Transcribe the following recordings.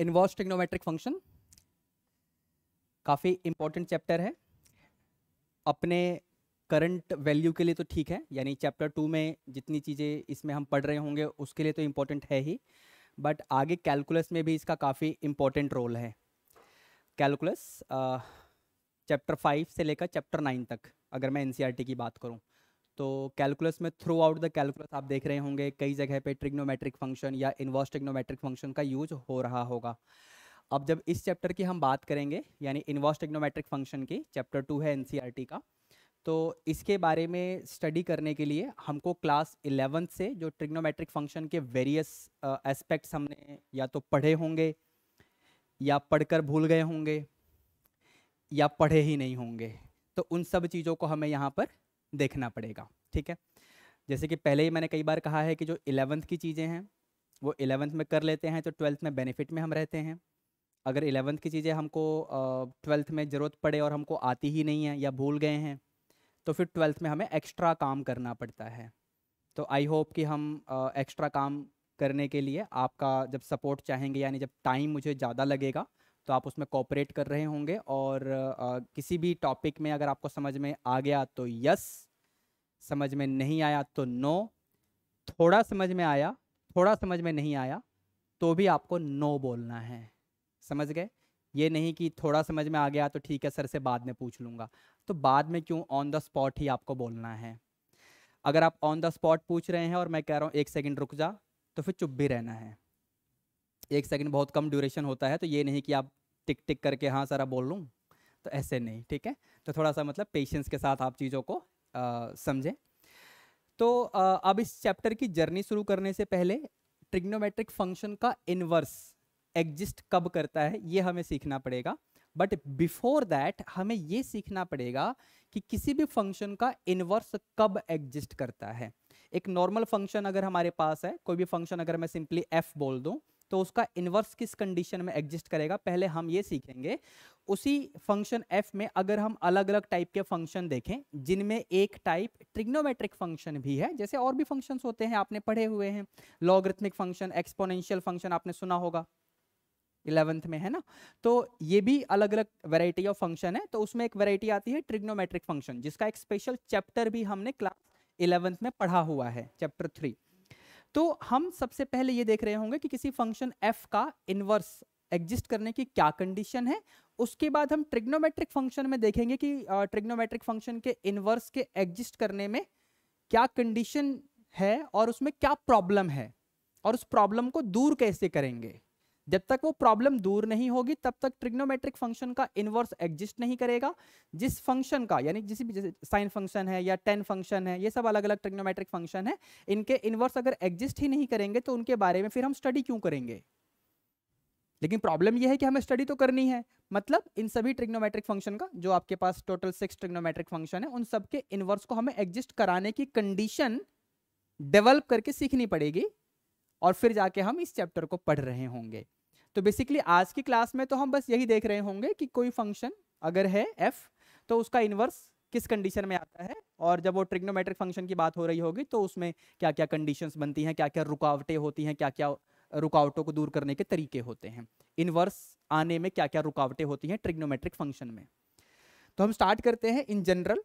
Inverse trigonometric function काफ़ी important chapter है अपने करंट वैल्यू के लिए तो ठीक है यानी चैप्टर टू में जितनी चीज़ें इसमें हम पढ़ रहे होंगे उसके लिए तो इम्पोर्टेंट है ही बट आगे कैलकुलस में भी इसका काफ़ी इम्पोर्टेंट रोल है कैलकुलस चैप्टर फाइव से लेकर चैप्टर नाइन तक अगर मैं एन e की बात करूँ तो कैलकुलस में थ्रू आउट द कैलकुलस आप देख रहे होंगे कई जगह पे ट्रिग्नोमेट्रिक फंक्शन या इन्वर्स ट्रिग्नोमेट्रिक फंक्शन का यूज हो रहा होगा अब जब इस चैप्टर की हम बात करेंगे यानी इन्वर्स ट्रिग्नोमेट्रिक फंक्शन की चैप्टर टू है एन e का तो इसके बारे में स्टडी करने के लिए हमको क्लास इलेवंथ से जो ट्रिग्नोमेट्रिक फंक्शन के वेरियस एस्पेक्ट्स हमने या तो पढ़े होंगे या पढ़कर भूल गए होंगे या पढ़े ही नहीं होंगे तो उन सब चीज़ों को हमें यहाँ पर देखना पड़ेगा ठीक है जैसे कि पहले ही मैंने कई बार कहा है कि जो इलेवंथ की चीज़ें हैं वो इलेवंथ में कर लेते हैं तो ट्वेल्थ में बेनिफिट में हम रहते हैं अगर इलेवंथ की चीज़ें हमको ट्वेल्थ में ज़रूरत पड़े और हमको आती ही नहीं है या भूल गए हैं तो फिर ट्वेल्थ में हमें एक्स्ट्रा काम करना पड़ता है तो आई होप कि हम एक्स्ट्रा काम करने के लिए आपका जब सपोर्ट चाहेंगे यानी जब टाइम मुझे ज़्यादा लगेगा तो आप उसमें कॉपरेट कर रहे होंगे और आ, किसी भी टॉपिक में अगर आपको समझ में आ गया तो यस समझ में नहीं आया तो नो थोड़ा समझ में आया थोड़ा समझ में नहीं आया तो भी आपको नो बोलना है समझ गए ये नहीं कि थोड़ा समझ में आ गया तो ठीक है सर से बाद में पूछ लूँगा तो बाद में क्यों ऑन द स्पॉट ही आपको बोलना है अगर आप ऑन द स्पॉट पूछ रहे हैं और मैं कह रहा हूँ एक सेकंड रुक जा तो फिर चुप भी रहना है एक सेकंड बहुत कम ड्यूरेशन होता है तो ये नहीं कि आप टिक टिक करके हाँ सारा बोल लूँ तो ऐसे नहीं ठीक है तो थोड़ा सा मतलब पेशेंस के साथ आप चीज़ों को समझें तो आ, अब इस चैप्टर की जर्नी शुरू करने से पहले ट्रिग्नोमेट्रिक फंक्शन का इनवर्स एग्जिस्ट कब करता है ये हमें सीखना पड़ेगा बट बिफोर दैट हमें ये सीखना पड़ेगा कि किसी भी फंक्शन का इनवर्स कब एग्जिस्ट करता है एक नॉर्मल फंक्शन अगर हमारे पास है कोई भी फंक्शन अगर मैं सिंपली एफ बोल दूँ तो उसका इन्वर्स किस कंडीशन में एग्जिस्ट करेगा पहले हम ये सीखेंगे उसी फंक्शन एफ में अगर हम अलग अलग टाइप के फंक्शन देखें जिनमें एक टाइप ट्रिग्नोमेट्रिक फंक्शन भी है जैसे और भी फंक्शन होते हैं आपने पढ़े हुए हैं लॉगरिथमिक फंक्शन एक्सपोनेंशियल फंक्शन आपने सुना होगा इलेवेंथ में है ना तो ये भी अलग अलग वेराइटी ऑफ फंक्शन है तो उसमें एक वेराइटी आती है ट्रिग्नोमेट्रिक फंक्शन जिसका एक स्पेशल चैप्टर भी हमने क्लास इलेवेंथ में पढ़ा हुआ है चैप्टर थ्री तो हम सबसे पहले ये देख रहे होंगे कि किसी फंक्शन एफ का इनवर्स एग्जिस्ट करने की क्या कंडीशन है उसके बाद हम ट्रिग्नोमेट्रिक फंक्शन में देखेंगे कि ट्रिग्नोमेट्रिक फंक्शन के इनवर्स के एग्जिस्ट करने में क्या कंडीशन है और उसमें क्या प्रॉब्लम है और उस प्रॉब्लम को दूर कैसे करेंगे जब तक वो प्रॉब्लम दूर नहीं होगी तब तक ट्रिग्नोमेट्रिक फंक्शन का इनवर्स एग्जिस्ट नहीं करेगा जिस फंक्शन का यानी जिस भी साइन फंक्शन है या टेन फंक्शन है ये सब अलग अलग ट्रिग्नोमेट्रिक फंक्शन है इनके इनवर्स अगर एग्जिस्ट ही नहीं करेंगे तो उनके बारे में फिर हम स्टडी क्यों करेंगे लेकिन प्रॉब्लम यह है कि हमें स्टडी तो करनी है मतलब इन सभी ट्रिग्नोमेट्रिक फंक्शन का जो आपके पास टोटल सिक्स ट्रिग्नोमेट्रिक फंक्शन है उन सबके इनवर्स को हमें एग्जिस्ट कराने की कंडीशन डेवलप करके सीखनी पड़ेगी और फिर जाके हम इस चैप्टर को पढ़ रहे होंगे तो बेसिकली आज की क्लास में तो हम बस यही देख रहे होंगे कि कोई फंक्शन अगर है एफ तो उसका इन्वर्स किस कंडीशन में आता है और जब वो ट्रिग्नोमेट्रिक फंक्शन की बात हो रही होगी तो उसमें क्या क्या कंडीशंस बनती हैं क्या क्या रुकावटें होती हैं क्या क्या रुकावटों को दूर करने के तरीके होते हैं इनवर्स आने में क्या क्या रुकावटें होती हैं ट्रिग्नोमेट्रिक फंक्शन में तो हम स्टार्ट करते हैं इन जनरल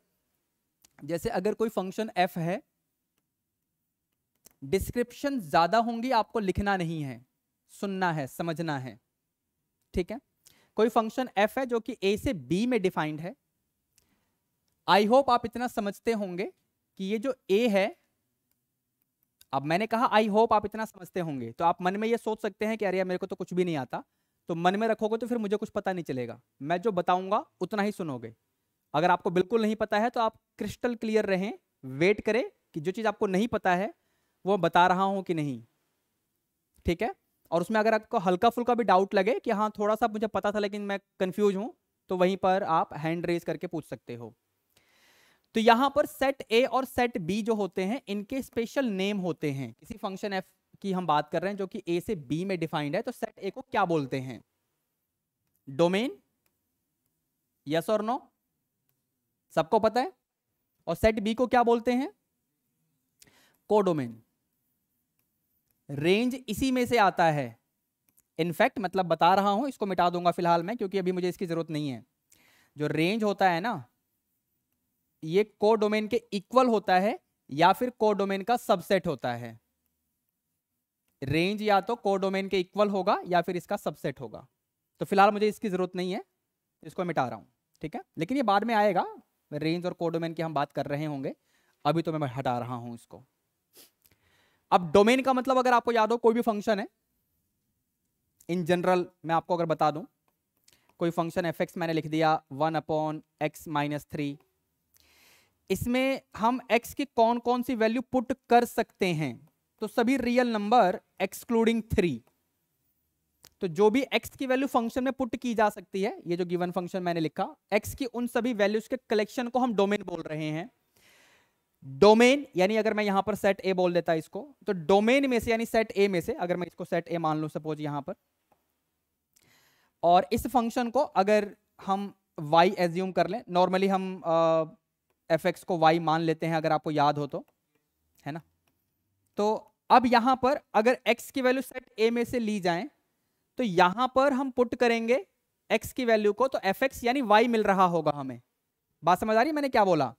जैसे अगर कोई फंक्शन एफ है डिस्क्रिप्शन ज़्यादा होंगी आपको लिखना नहीं है सुनना है समझना है ठीक है कोई फंक्शन एफ है जो कि ए से बी में डिफाइंड है आई होप आप इतना समझते होंगे कि ये जो ए है अब मैंने कहा आई होप आप इतना समझते होंगे तो आप मन में ये सोच सकते हैं कि अरे यार मेरे को तो कुछ भी नहीं आता तो मन में रखोगे तो फिर मुझे कुछ पता नहीं चलेगा मैं जो बताऊंगा उतना ही सुनोगे अगर आपको बिल्कुल नहीं पता है तो आप क्रिस्टल क्लियर रहें वेट करें कि जो चीज़ आपको नहीं पता है वो बता रहा हूँ कि नहीं ठीक है और उसमें अगर आपको हल्का फुल्का भी डाउट लगे कि हाँ थोड़ा सा मुझे पता था लेकिन मैं कन्फ्यूज हूँ तो वहीं पर आप हैंड रेज करके पूछ सकते हो तो यहाँ पर सेट ए और सेट बी जो होते हैं इनके स्पेशल नेम होते हैं किसी फंक्शन एफ की हम बात कर रहे हैं जो कि ए से बी में डिफाइंड है तो सेट ए को क्या बोलते हैं डोमेन यस और नो सबको पता है और सेट बी को क्या बोलते हैं कोडोमेन रेंज इसी में से आता है इनफैक्ट मतलब बता रहा हूं इसको मिटा दूंगा फिलहाल मैं क्योंकि अभी मुझे इसकी ज़रूरत नहीं है जो रेंज होता है ना ये को डोमेन के इक्वल होता है या फिर को डोमेन का सबसेट होता है रेंज या तो को डोमेन के इक्वल होगा या फिर इसका सबसेट होगा तो फिलहाल मुझे इसकी ज़रूरत नहीं है इसको मिटा रहा हूं ठीक है लेकिन ये बाद में आएगा रेंज और कोडोमेन की हम बात कर रहे होंगे अभी तो मैं हटा रहा हूं इसको अब डोमेन का मतलब अगर आपको याद हो कोई भी फंक्शन है इन जनरल मैं आपको अगर बता दूं कोई फंक्शन एफ मैंने लिख दिया one upon X minus three इसमें हम एक्स की कौन कौन सी वैल्यू पुट कर सकते हैं तो सभी रियल नंबर एक्सक्लूडिंग थ्री तो जो भी एक्स की वैल्यू फंक्शन में पुट की जा सकती है ये जो गिवन फंक्शन मैंने लिखा एक्स की उन सभी वैल्यूज के कलेक्शन को हम डोमेन बोल रहे हैं डोमेन यानी अगर मैं यहां पर सेट ए बोल देता इसको तो डोमेन में से यानी सेट ए में से अगर मैं इसको सेट ए मान लू सपोज यहां पर और इस फंक्शन को अगर हम वाई एज्यूम कर लें नॉर्मली हम एफ एक्स को वाई मान लेते हैं अगर आपको याद हो तो है ना तो अब यहां पर अगर एक्स की वैल्यू सेट ए में से ली जाए तो यहां पर हम पुट करेंगे एक्स की वैल्यू को तो एफ एक्स यानी वाई मिल रहा होगा हमें बात समझ आ रही है मैंने क्या बोला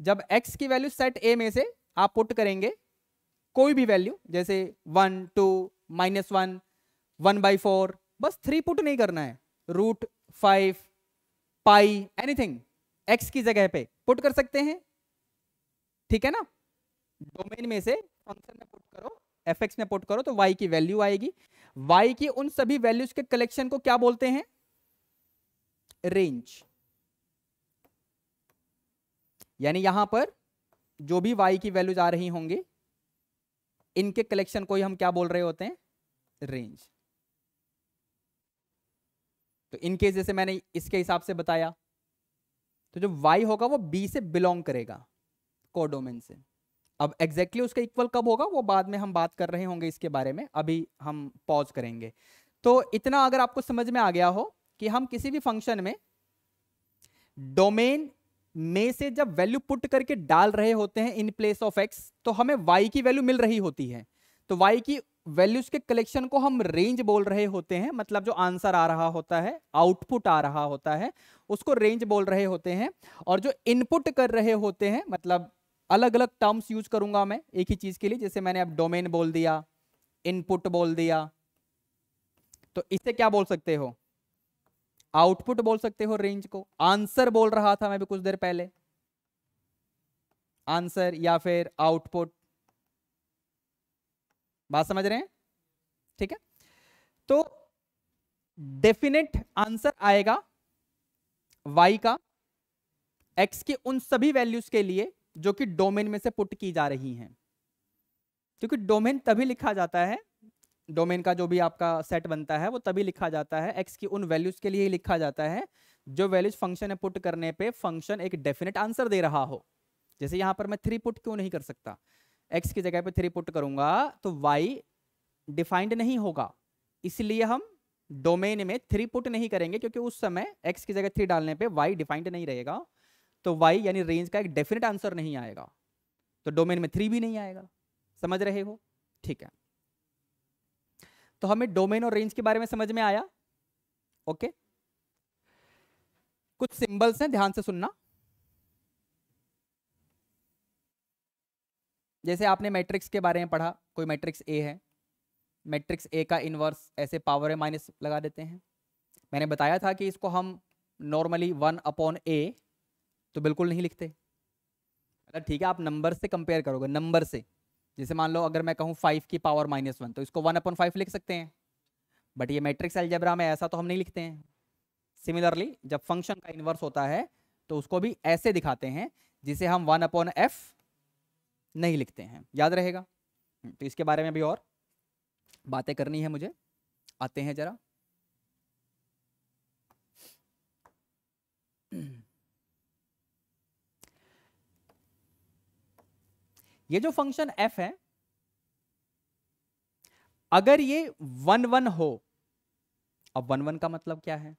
जब x की वैल्यू सेट ए में से आप पुट करेंगे कोई भी वैल्यू जैसे one two minus one one by four बस थ्री पुट नहीं करना है root five pi anything X की जगह पे पुट कर सकते हैं ठीक है ना डोमेन में से फंक्शन में पुट करो एफ एक्स में पुट करो तो वाई की वैल्यू आएगी वाई की उन सभी वैल्यूज के कलेक्शन को क्या बोलते हैं रेंज यानी यहां पर जो भी वाई की वैल्यूज आ रही होंगी इनके कलेक्शन को ही हम क्या बोल रहे होते हैं रेंज तो इनके जैसे मैंने इसके हिसाब से बताया तो जो वाई होगा वो बी से बिलोंग करेगा कोडोमेन से अब एग्जैक्टली exactly उसका इक्वल कब होगा वो बाद में हम बात कर रहे होंगे इसके बारे में अभी हम पॉज करेंगे तो इतना अगर आपको समझ में आ गया हो कि हम किसी भी फंक्शन में डोमेन में से जब वैल्यू पुट करके डाल रहे होते हैं इन प्लेस ऑफ एक्स तो हमें वाई की वैल्यू मिल रही होती है तो वाई की वैल्यूज के कलेक्शन को हम रेंज बोल रहे होते हैं मतलब जो आंसर आ रहा होता है आउटपुट आ रहा होता है उसको रेंज बोल रहे होते हैं और जो इनपुट कर रहे होते हैं मतलब अलग अलग टर्म्स यूज करूंगा मैं एक ही चीज के लिए जैसे मैंने अब डोमेन बोल दिया इनपुट बोल दिया तो इसे क्या बोल सकते हो आउटपुट बोल सकते हो रेंज को आंसर बोल रहा था मैं भी कुछ देर पहले आंसर या फिर आउटपुट बात समझ रहे हैं ठीक है तो डेफिनेट आंसर आएगा वाई का एक्स के उन सभी वैल्यूज के लिए जो कि डोमेन में से पुट की जा रही हैं क्योंकि डोमेन तभी लिखा जाता है डोमेन का जो भी आपका सेट बनता है वो तभी लिखा जाता है एक्स की उन वैल्यूज के लिए ही लिखा जाता है जो वैल्यूज फंक्शन में पुट करने पे फंक्शन एक डेफिनेट आंसर दे रहा हो जैसे यहाँ पर मैं थ्री पुट क्यों नहीं कर सकता एक्स की जगह पे थ्री पुट करूंगा तो वाई डिफाइंड नहीं होगा इसलिए हम डोमेन में थ्री पुट नहीं करेंगे क्योंकि उस समय एक्स की जगह थ्री डालने पर वाई डिफाइंड नहीं रहेगा तो वाई यानी रेंज का एक डेफिनेट आंसर नहीं आएगा तो डोमेन में थ्री भी नहीं आएगा समझ रहे हो ठीक है तो हमें डोमेन और रेंज के बारे में समझ में आया ओके कुछ सिंबल्स हैं ध्यान से सुनना जैसे आपने मैट्रिक्स के बारे में पढ़ा कोई मैट्रिक्स ए है मैट्रिक्स ए का इन्वर्स ऐसे पावर है माइनस लगा देते हैं मैंने बताया था कि इसको हम नॉर्मली वन अपॉन ए तो बिल्कुल नहीं लिखते मतलब ठीक है आप नंबर से कंपेयर करोगे नंबर से जैसे मान लो अगर मैं कहूँ फाइव की पावर माइनस वन तो इसको वन अपॉन फाइव लिख सकते हैं बट ये मैट्रिक्स एल्जेब्रा में ऐसा तो हम नहीं लिखते हैं सिमिलरली जब फंक्शन का इन्वर्स होता है तो उसको भी ऐसे दिखाते हैं जिसे हम वन अपॉन एफ नहीं लिखते हैं याद रहेगा हम्म, तो इसके बारे में भी और बातें करनी है मुझे आते हैं जरा ये जो फंक्शन एफ है अगर ये वन वन हो अब वन वन का मतलब क्या है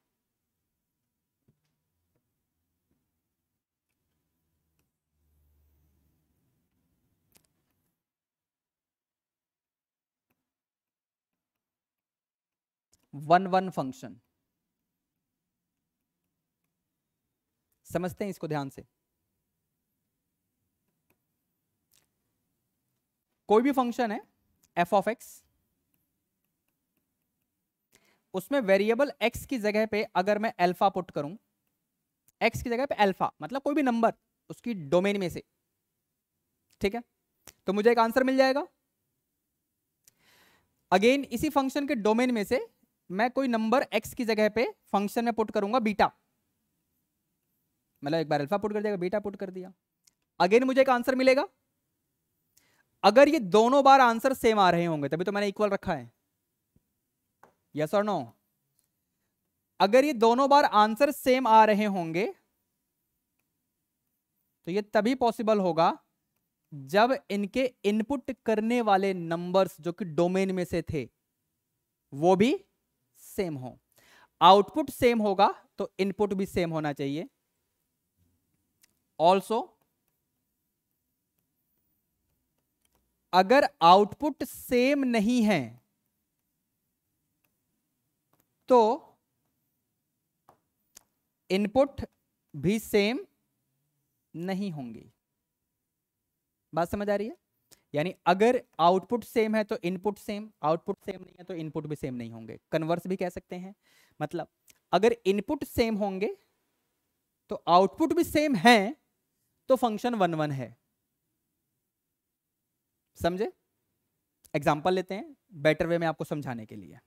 वन वन फंक्शन समझते हैं इसको ध्यान से कोई भी फंक्शन है एफ ऑफ एक्स उसमें वेरिएबल एक्स की जगह पे अगर मैं अल्फा पुट करूं एक्स की जगह पे अल्फा मतलब कोई भी नंबर उसकी डोमेन में से ठीक है तो मुझे एक आंसर मिल जाएगा अगेन इसी फंक्शन के डोमेन में से मैं कोई नंबर एक्स की जगह पे फंक्शन में पुट करूंगा बीटा मतलब एक बार अल्फा पुट कर दिया बीटा पुट कर दिया अगेन मुझे एक आंसर मिलेगा अगर ये दोनों बार आंसर सेम आ रहे होंगे तभी तो मैंने इक्वल रखा है यस और नो अगर ये दोनों बार आंसर सेम आ रहे होंगे तो ये तभी पॉसिबल होगा जब इनके इनपुट करने वाले नंबर्स जो कि डोमेन में से थे वो भी सेम हो आउटपुट सेम होगा तो इनपुट भी सेम होना चाहिए ऑल्सो अगर आउटपुट सेम नहीं है तो इनपुट भी सेम नहीं होंगी बात समझ आ रही है यानी अगर आउटपुट सेम है तो इनपुट सेम आउटपुट सेम नहीं है तो इनपुट भी सेम नहीं होंगे कन्वर्स भी कह सकते हैं मतलब अगर इनपुट सेम होंगे तो आउटपुट भी सेम है तो फंक्शन वन वन है समझे एग्जाम्पल लेते हैं बेटर वे में आपको समझाने के लिए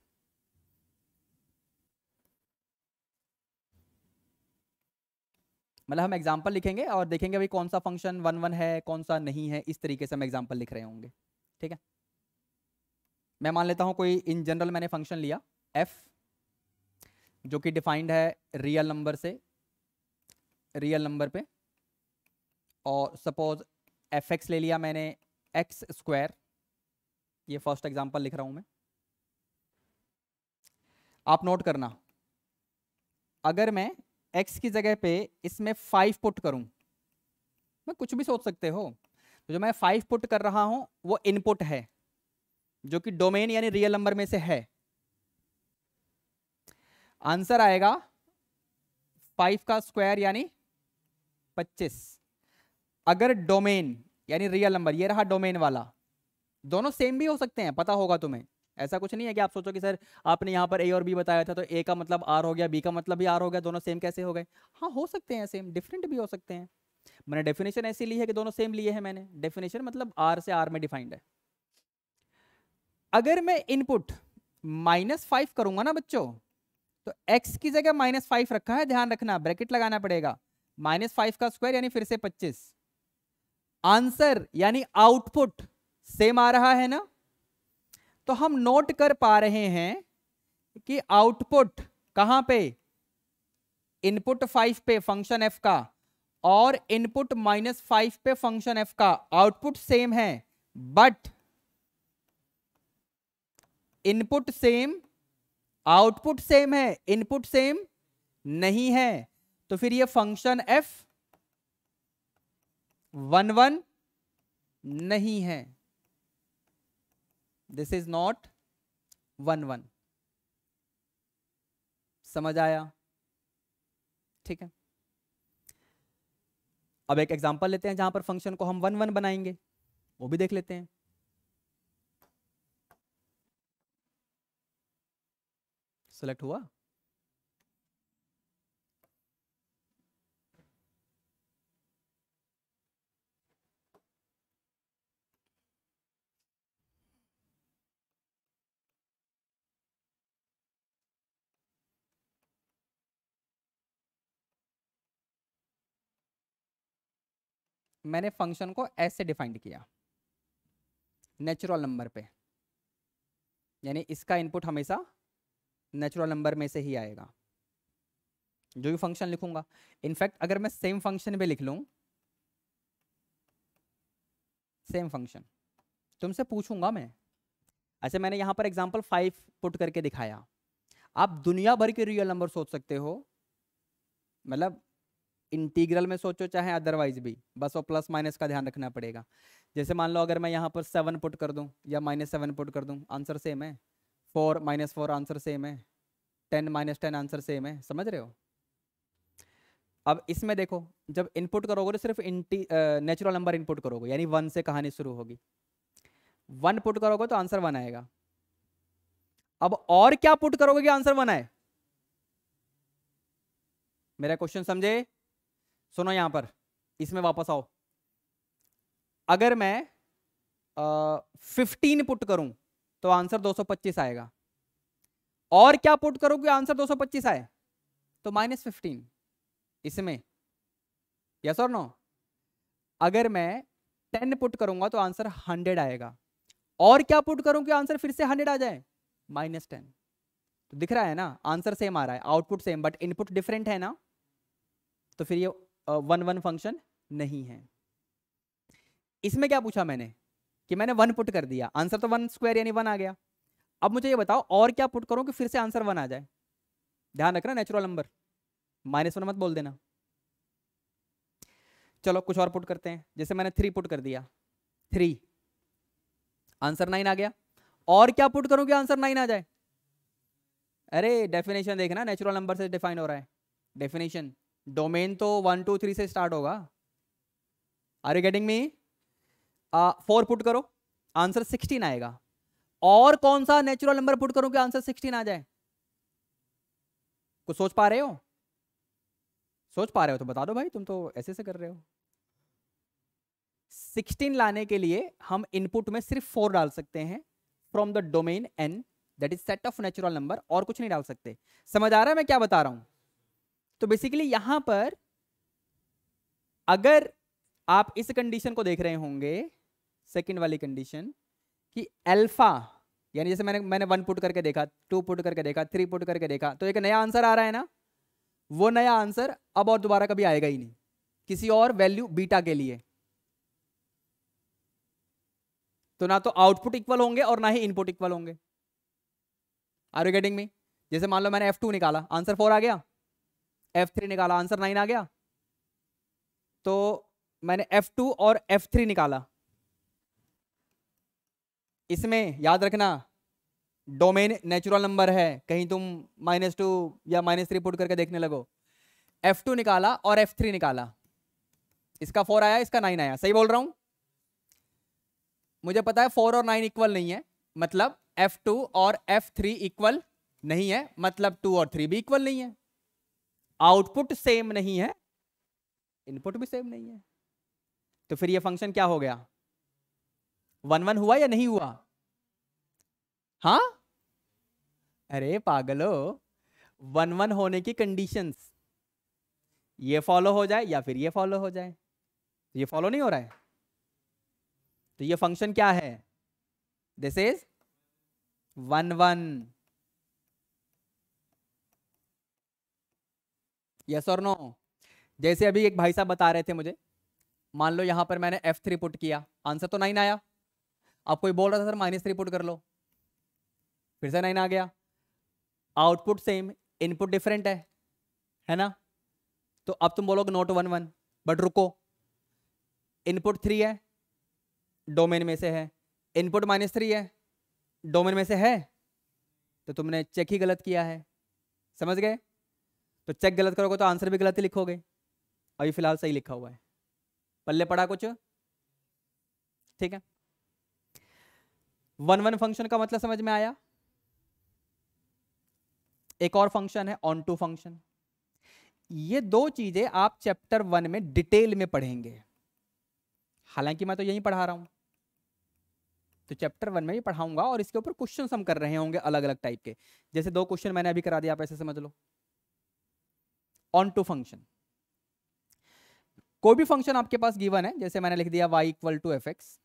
मतलब हम एग्जाम्पल लिखेंगे और देखेंगे भाई कौन सा फंक्शन वन वन है कौन सा नहीं है इस तरीके से हम एग्जाम्पल लिख रहे होंगे ठीक है मैं मान लेता हूं कोई इन जनरल मैंने फंक्शन लिया एफ जो कि डिफाइंड है रियल नंबर से रियल नंबर पे और सपोज एफ एक्स ले लिया मैंने एक्स स्क्वायर ये फर्स्ट एग्जांपल लिख रहा हूं मैं आप नोट करना अगर मैं एक्स की जगह पे इसमें फाइव पुट करूं मैं कुछ भी सोच सकते हो तो जो मैं फाइव पुट कर रहा हूं वो इनपुट है जो कि डोमेन यानी रियल नंबर में से है आंसर आएगा फाइव का स्क्वायर यानी पच्चीस अगर डोमेन यानी रियल नंबर ये रहा डोमेन वाला दोनों सेम भी हो सकते हैं पता होगा तुम्हें ऐसा कुछ नहीं है कि आप सोचो कि सर आपने यहाँ पर ए और बी बताया था तो ए का मतलब आर हो गया बी का मतलब भी आर हो गया दोनों सेम कैसे हो गए हाँ हो सकते हैं सेम डिफरेंट भी हो सकते हैं मैंने डेफिनेशन ऐसी ली है कि दोनों सेम लिए हैं मैंने डेफिनेशन मतलब आर से आर में डिफाइंड है अगर मैं इनपुट माइनस फाइव करूंगा ना बच्चों तो एक्स की जगह माइनस फाइव रखा है ध्यान रखना ब्रैकेट लगाना पड़ेगा माइनस फाइव का स्क्वायर यानी फिर से पच्चीस आंसर यानी आउटपुट सेम आ रहा है ना तो हम नोट कर पा रहे हैं कि आउटपुट कहां पे इनपुट फाइव पे फंक्शन एफ का और इनपुट माइनस फाइव पे फंक्शन एफ का आउटपुट सेम है but input same output same है इनपुट सेम नहीं है तो फिर ये फंक्शन एफ वन वन नहीं है this is not one one समझ आया ठीक है अब एक एग्जांपल लेते हैं जहां पर फंक्शन को हम वन वन बनाएंगे वो भी देख लेते हैं सेलेक्ट हुआ मैंने फंक्शन को ऐसे डिफाइंड किया नेचुरल नंबर पे यानी इसका इनपुट हमेशा नेचुरल नंबर में से ही आएगा जो भी फंक्शन लिखूंगा इनफैक्ट अगर मैं सेम फंक्शन पे लिख लू सेम फंक्शन तुमसे पूछूंगा मैं अच्छा मैंने यहां पर एग्जाम्पल फाइव पुट करके दिखाया आप दुनिया भर के रियल नंबर सोच सकते हो मतलब इंटीग्रल में सोचो चाहे अदरवाइज भी बस वो प्लस माइनस का ध्यान रखना पड़ेगा जैसे मान लो अगर मैं यहाँ पर सेवन पुट कर दूँ या माइनस सेवन पुट कर दूँ आंसर सेम है four minus four answer same है ten minus ten answer same है समझ रहे हो अब इसमें देखो जब इनपुट करोगे तो सिर्फ इंटी नेचुरल नंबर इनपुट करोगे यानी वन से कहानी शुरू होगी वन पुट करोगे तो आंसर वन आएगा अब और क्या पुट करोगे कि आंसर वन आए मेरा क्वेश्चन समझे सुनो यहां पर इसमें वापस आओ अगर मैं फिफ्टीन पुट करूं तो आंसर 225 आएगा और क्या पुट करूं कि आंसर 225 आए तो माइनस फिफ्टीन इसमें यस और नो अगर मैं टेन पुट करूंगा तो आंसर हंड्रेड आएगा और क्या पुट करूं कि आंसर फिर से हंड्रेड आ जाए माइनस टेन तो दिख रहा है ना आंसर सेम आ रहा है output same but input different है ना तो फिर ये वन वन फंक्शन नहीं है इसमें क्या पूछा मैंने कि मैंने वन पुट कर दिया आंसर तो वन स्क्वायर यानी वन आ गया अब मुझे ये बताओ और क्या पुट करूं कि फिर से आंसर वन आ जाए ध्यान रखना नेचुरल नंबर माइनस वन मत बोल देना चलो कुछ और पुट करते हैं जैसे मैंने थ्री पुट कर दिया थ्री आंसर नाइन आ गया और क्या पुट करूं कि आंसर नाइन आ जाए अरे डेफिनेशन देखना नेचुरल नंबर से डिफाइन हो रहा है डेफिनेशन डोमेन तो वन टू थ्री से स्टार्ट होगा are you getting me four put करो आंसर सिक्सटीन आएगा और कौन सा नेचुरल नंबर पुट करूं कि आंसर सिक्सटीन आ जाए कुछ सोच पा रहे हो सोच पा रहे हो तो बता दो भाई तुम तो ऐसे से कर रहे हो सिक्सटीन लाने के लिए हम इनपुट में सिर्फ फोर डाल सकते हैं from the domain N that is set of natural number और कुछ नहीं डाल सकते समझ आ रहा है मैं क्या बता रहा हूं तो बेसिकली यहां पर अगर आप इस कंडीशन को देख रहे होंगे सेकंड वाली कंडीशन कि अल्फा यानी जैसे मैंने मैंने वन पुट करके देखा टू पुट करके देखा थ्री पुट करके देखा तो एक नया आंसर आ रहा है ना वो नया आंसर अब और दोबारा कभी आएगा ही नहीं किसी और वैल्यू बीटा के लिए तो ना तो आउटपुट इक्वल होंगे और ना ही इनपुट इक्वल होंगे आर यू गेटिंग मी जैसे मान लो मैंने टू निकाला आंसर फोर आ गया एफ थ्री निकाला आंसर नाइन आ गया तो मैंने एफ टू और एफ थ्री निकाला इसमें याद रखना डोमेन नेचुरल नंबर है कहीं तुम माइनस टू या माइनस थ्री पुट करके देखने लगो एफ टू निकाला और एफ थ्री निकाला इसका फोर आया इसका नाइन आया सही बोल रहा हूं मुझे पता है फोर और नाइन इक्वल नहीं है मतलब एफ टू और एफ थ्री इक्वल नहीं है मतलब टू और थ्री भी इक्वल नहीं है आउटपुट सेम नहीं है इनपुट भी सेम नहीं है तो फिर ये फंक्शन क्या हो गया वन वन हुआ या नहीं हुआ हाँ अरे पागलो वन वन होने की कंडीशंस ये फॉलो हो जाए या फिर ये फॉलो हो जाए तो ये फॉलो नहीं हो रहा है तो ये फंक्शन क्या है this is one one yes और नो जैसे अभी एक भाई साहब बता रहे थे मुझे मान लो यहाँ पर मैंने एफ थ्री पुट किया आंसर तो नाइन आया अब कोई बोल रहा था सर माइनस थ्री पुट कर लो फिर से नाइन आ गया आउटपुट सेम इनपुट डिफरेंट है है ना तो अब तुम बोलोगे नोट वन वन बट रुको इनपुट थ्री है डोमेन में से है इनपुट माइनस थ्री है डोमेन में से है तो तुमने चेक ही गलत किया है समझ गए तो चेक गलत करोगे तो आंसर भी गलत ही लिखोगे अभी फिलहाल सही लिखा हुआ है पल्ले पड़ा कुछ ठीक है वन वन फंक्शन का मतलब समझ में आया एक और फंक्शन है ऑन टू फंक्शन ये दो चीजें आप चैप्टर वन में डिटेल में पढ़ेंगे हालांकि मैं तो यही पढ़ा रहा हूं तो चैप्टर वन में भी पढ़ाऊंगा और इसके ऊपर क्वेश्चन हम कर रहे होंगे अलग अलग टाइप के जैसे दो क्वेश्चन मैंने अभी करा दिया आप ऐसे समझ लो ऑन टू फंक्शन कोई भी फंक्शन आपके पास गिवन है जैसे मैंने लिख दिया y equal to F X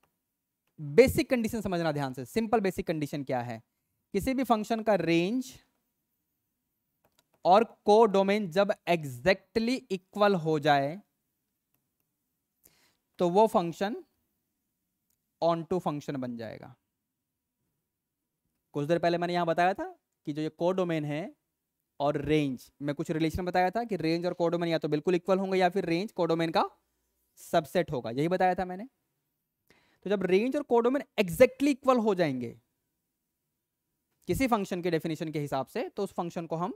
basic condition समझना ध्यान से सिंपल बेसिक कंडीशन क्या है किसी भी फंक्शन का रेंज और को डोमेन जब एग्जैक्टली इक्वल हो जाए तो वो फंक्शन ऑन टू फंक्शन बन जाएगा कुछ देर पहले मैंने यहां बताया था कि जो ये को डोमेन है और रेंज में कुछ रिलेशन बताया था कि रेंज और कोडोमेन या तो बिल्कुल इक्वल होंगे या फिर रेंज कोडोमेन का सबसेट होगा यही बताया था मैंने तो जब रेंज और कोडोमेन एग्जैक्टली इक्वल हो जाएंगे किसी फंक्शन के डेफिनेशन के हिसाब से तो उस फंक्शन को हम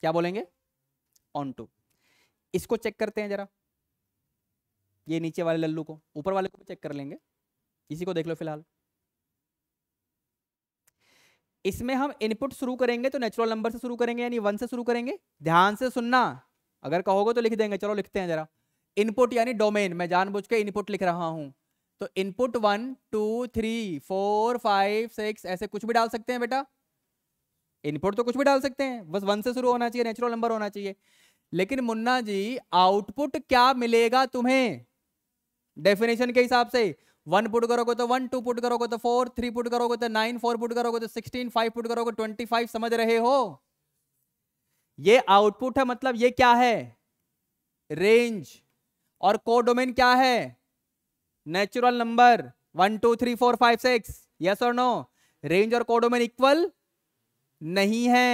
क्या बोलेंगे ऑन टू इसको चेक करते हैं जरा ये नीचे वाले लल्लू को ऊपर वाले को भी चेक कर लेंगे इसी को देख लो फिलहाल इसमें हम इनपुट शुरू करेंगे तो नेचुरल नंबर से शुरू करेंगे यानी वन से शुरू करेंगे ध्यान से सुनना अगर कहोगे तो लिख देंगे चलो लिखते हैं जरा इनपुट यानी डोमेन मैं जानबूझ के इनपुट लिख रहा हूँ तो input one two three four five six ऐसे कुछ भी डाल सकते हैं बेटा इनपुट तो कुछ भी डाल सकते हैं बस वन से शुरू होना चाहिए नेचुरल नंबर होना चाहिए लेकिन मुन्ना जी आउटपुट क्या मिलेगा तुम्हें डेफिनेशन के हिसाब से वन पुट करोगे तो वन टू पुट करोगे तो फोर थ्री पुट करोगे तो नाइन फोर पुट करोगे तो सिक्सटीन फाइव पुट करोगे ट्वेंटी तो फाइव समझ रहे हो ये आउटपुट है मतलब ये क्या है रेंज और को डोमेन क्या है natural number one two three four five six yes और नो रेंज और को डोमेन इक्वल नहीं है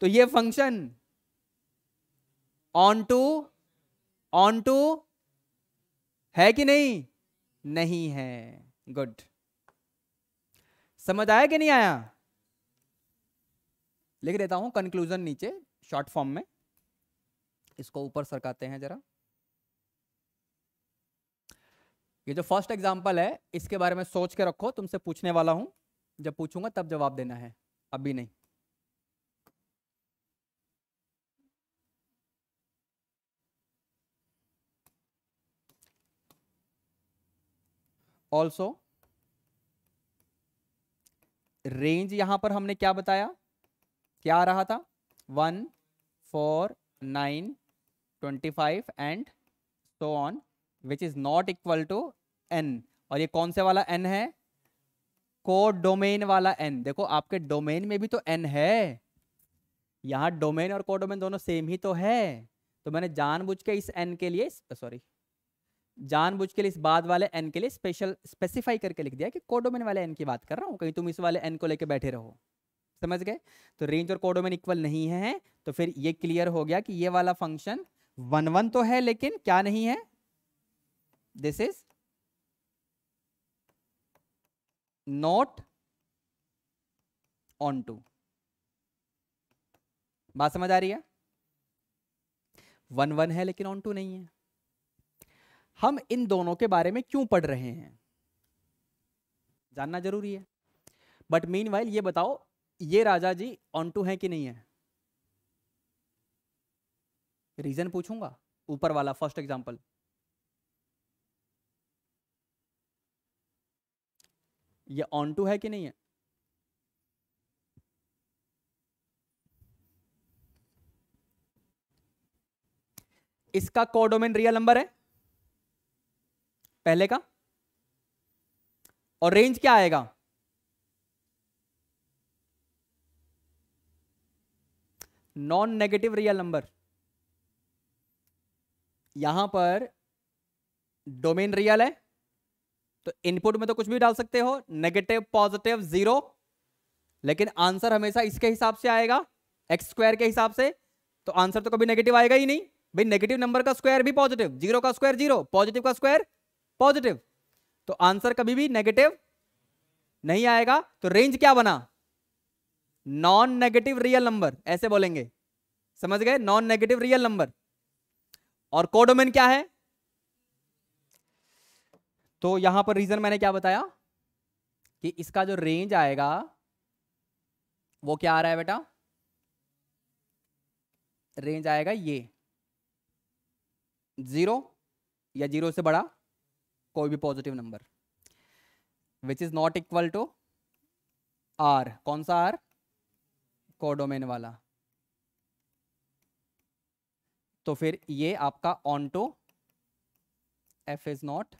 तो ये function onto onto है कि नहीं नहीं है गुड समझ आया कि नहीं आया लिख देता हूं कंक्लूजन नीचे शॉर्ट फॉर्म में इसको ऊपर सरकाते हैं जरा ये जो फर्स्ट एग्जांपल है इसके बारे में सोच के रखो तुमसे पूछने वाला हूं जब पूछूंगा तब जवाब देना है अभी नहीं ऑल्सो रेंज यहां पर हमने क्या बताया क्या आ रहा था one four nine twenty five and so on which is not equal to N और ये कौन से वाला एन है को डोमेन वाला एन देखो आपके डोमेन में भी तो एन है यहां डोमेन और डोमेन दोनों सेम ही तो है तो मैंने जानबूझ के इस एन के लिए सॉरी जानबूझ के लिए इस बाद वाले एन के लिए स्पेशल स्पेसिफाई करके लिख दिया कि कोडोमेन वाले एन की बात कर रहा हूँ कहीं तुम इस वाले एन को लेकर बैठे रहो समझ गए तो रेंज और कोडोमेन इक्वल नहीं है तो फिर ये क्लियर हो गया कि ये वाला फंक्शन वन वन तो है लेकिन क्या नहीं है this is not onto बात समझ आ रही है वन वन है लेकिन ऑन टू नहीं है हम इन दोनों के बारे में क्यों पढ़ रहे हैं जानना जरूरी है बट मीन वाइल ये बताओ ये राजा जी ऑन टू है कि नहीं है रीजन पूछूंगा ऊपर वाला फर्स्ट एग्जाम्पल ये ऑन टू है कि नहीं है इसका कोडोमेन रियल नंबर है पहले का और रेंज क्या आएगा नॉन नेगेटिव रियल नंबर यहां पर डोमेन रियल है तो इनपुट में तो कुछ भी डाल सकते हो नेगेटिव पॉजिटिव जीरो लेकिन आंसर हमेशा इसके हिसाब से आएगा एक्स स्क्वायर के हिसाब से तो आंसर तो कभी नेगेटिव आएगा ही नहीं भाई नेगेटिव नंबर का स्क्वायर भी पॉजिटिव जीरो का स्क्वायर जीरो पॉजिटिव का स्क्वायर पॉजिटिव तो आंसर कभी भी नेगेटिव नहीं आएगा तो रेंज क्या बना नॉन नेगेटिव रियल नंबर ऐसे बोलेंगे समझ गए नॉन नेगेटिव रियल नंबर और कोडोमेन क्या है तो यहां पर रीजन मैंने क्या बताया कि इसका जो रेंज आएगा वो क्या आ रहा है बेटा रेंज आएगा ये जीरो या जीरो से बड़ा कोई भी positive number which is not equal to R कौन सा आर कोडोमेन वाला तो फिर ये आपका onto F is not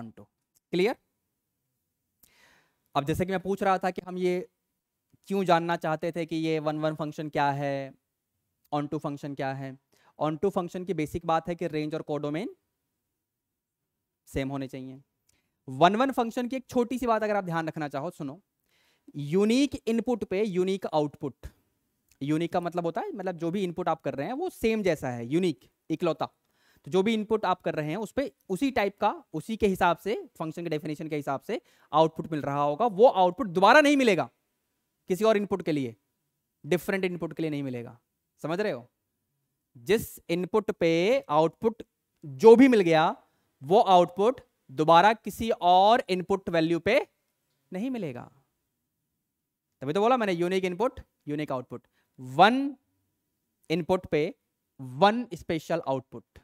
onto clear अब जैसे कि मैं पूछ रहा था कि हम ये क्यों जानना चाहते थे कि ये वन वन फंक्शन क्या है ऑन टू फंक्शन क्या है ऑन टू फंक्शन की बेसिक बात है कि रेंज और कोडोमेन सेम होने चाहिए वन वन फंक्शन की एक छोटी सी बात अगर आप ध्यान रखना चाहो सुनो यूनिक इनपुट पे यूनिक आउटपुट यूनिक का मतलब होता है मतलब जो भी इनपुट आप कर रहे हैं वो सेम जैसा है यूनिक इकलौता तो जो भी इनपुट आप कर रहे हैं उस पर उसी टाइप का उसी के हिसाब से फंक्शन के डेफिनेशन के हिसाब से आउटपुट मिल रहा होगा वो आउटपुट दोबारा नहीं मिलेगा किसी और इनपुट के लिए डिफरेंट इनपुट के लिए नहीं मिलेगा समझ रहे हो जिस इनपुट पे आउटपुट जो भी मिल गया वो आउटपुट दोबारा किसी और इनपुट वैल्यू पे नहीं मिलेगा तभी तो बोला मैंने unique input unique output one input पे one special output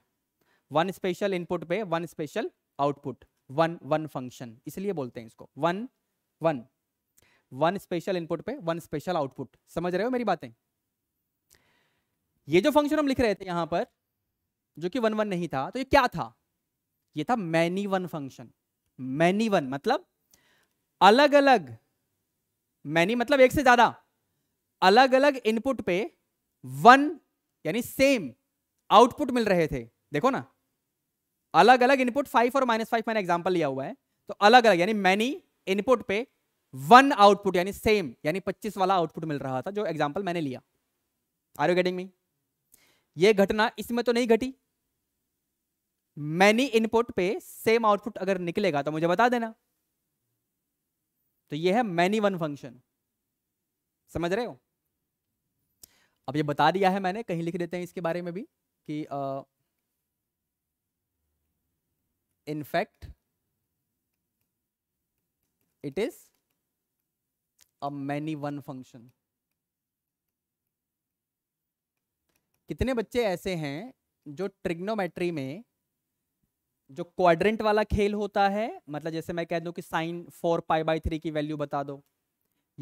one special input पे one special output one one function इसलिए बोलते हैं इसको one one one special input पे वन स्पेशल आउटपुट समझ रहे हो मेरी बातें ये जो फंक्शन हम लिख रहे थे यहां पर जो कि वन वन नहीं था तो ये क्या था ये था many one function many one मतलब अलग अलग मैनी मतलब एक से ज्यादा अलग अलग इनपुट पे वन यानी सेम आउटपुट मिल रहे थे देखो ना अलग अलग इनपुट फाइव और माइनस फाइव मैंने एग्जाम्पल लिया हुआ है तो अलग अलग यानी मैनी इनपुट पे वन आउटपुट यानी सेम यानी पच्चीस वाला आउटपुट मिल रहा था जो एग्जाम्पल मैंने लिया आर यू गेटिंग मी ये घटना इसमें तो नहीं घटी मैनी इनपुट पे सेम आउटपुट अगर निकलेगा तो मुझे बता देना तो ये है मैनी वन फंक्शन समझ रहे हो अब ये बता दिया है मैंने कहीं लिख देते हैं इसके बारे में भी कि in fact it is a many one function कितने बच्चे ऐसे हैं जो ट्रिग्नोमेट्री में जो क्वाड्रेंट वाला खेल होता है मतलब जैसे मैं कह दूं कि sine four pi by three की वैल्यू बता दो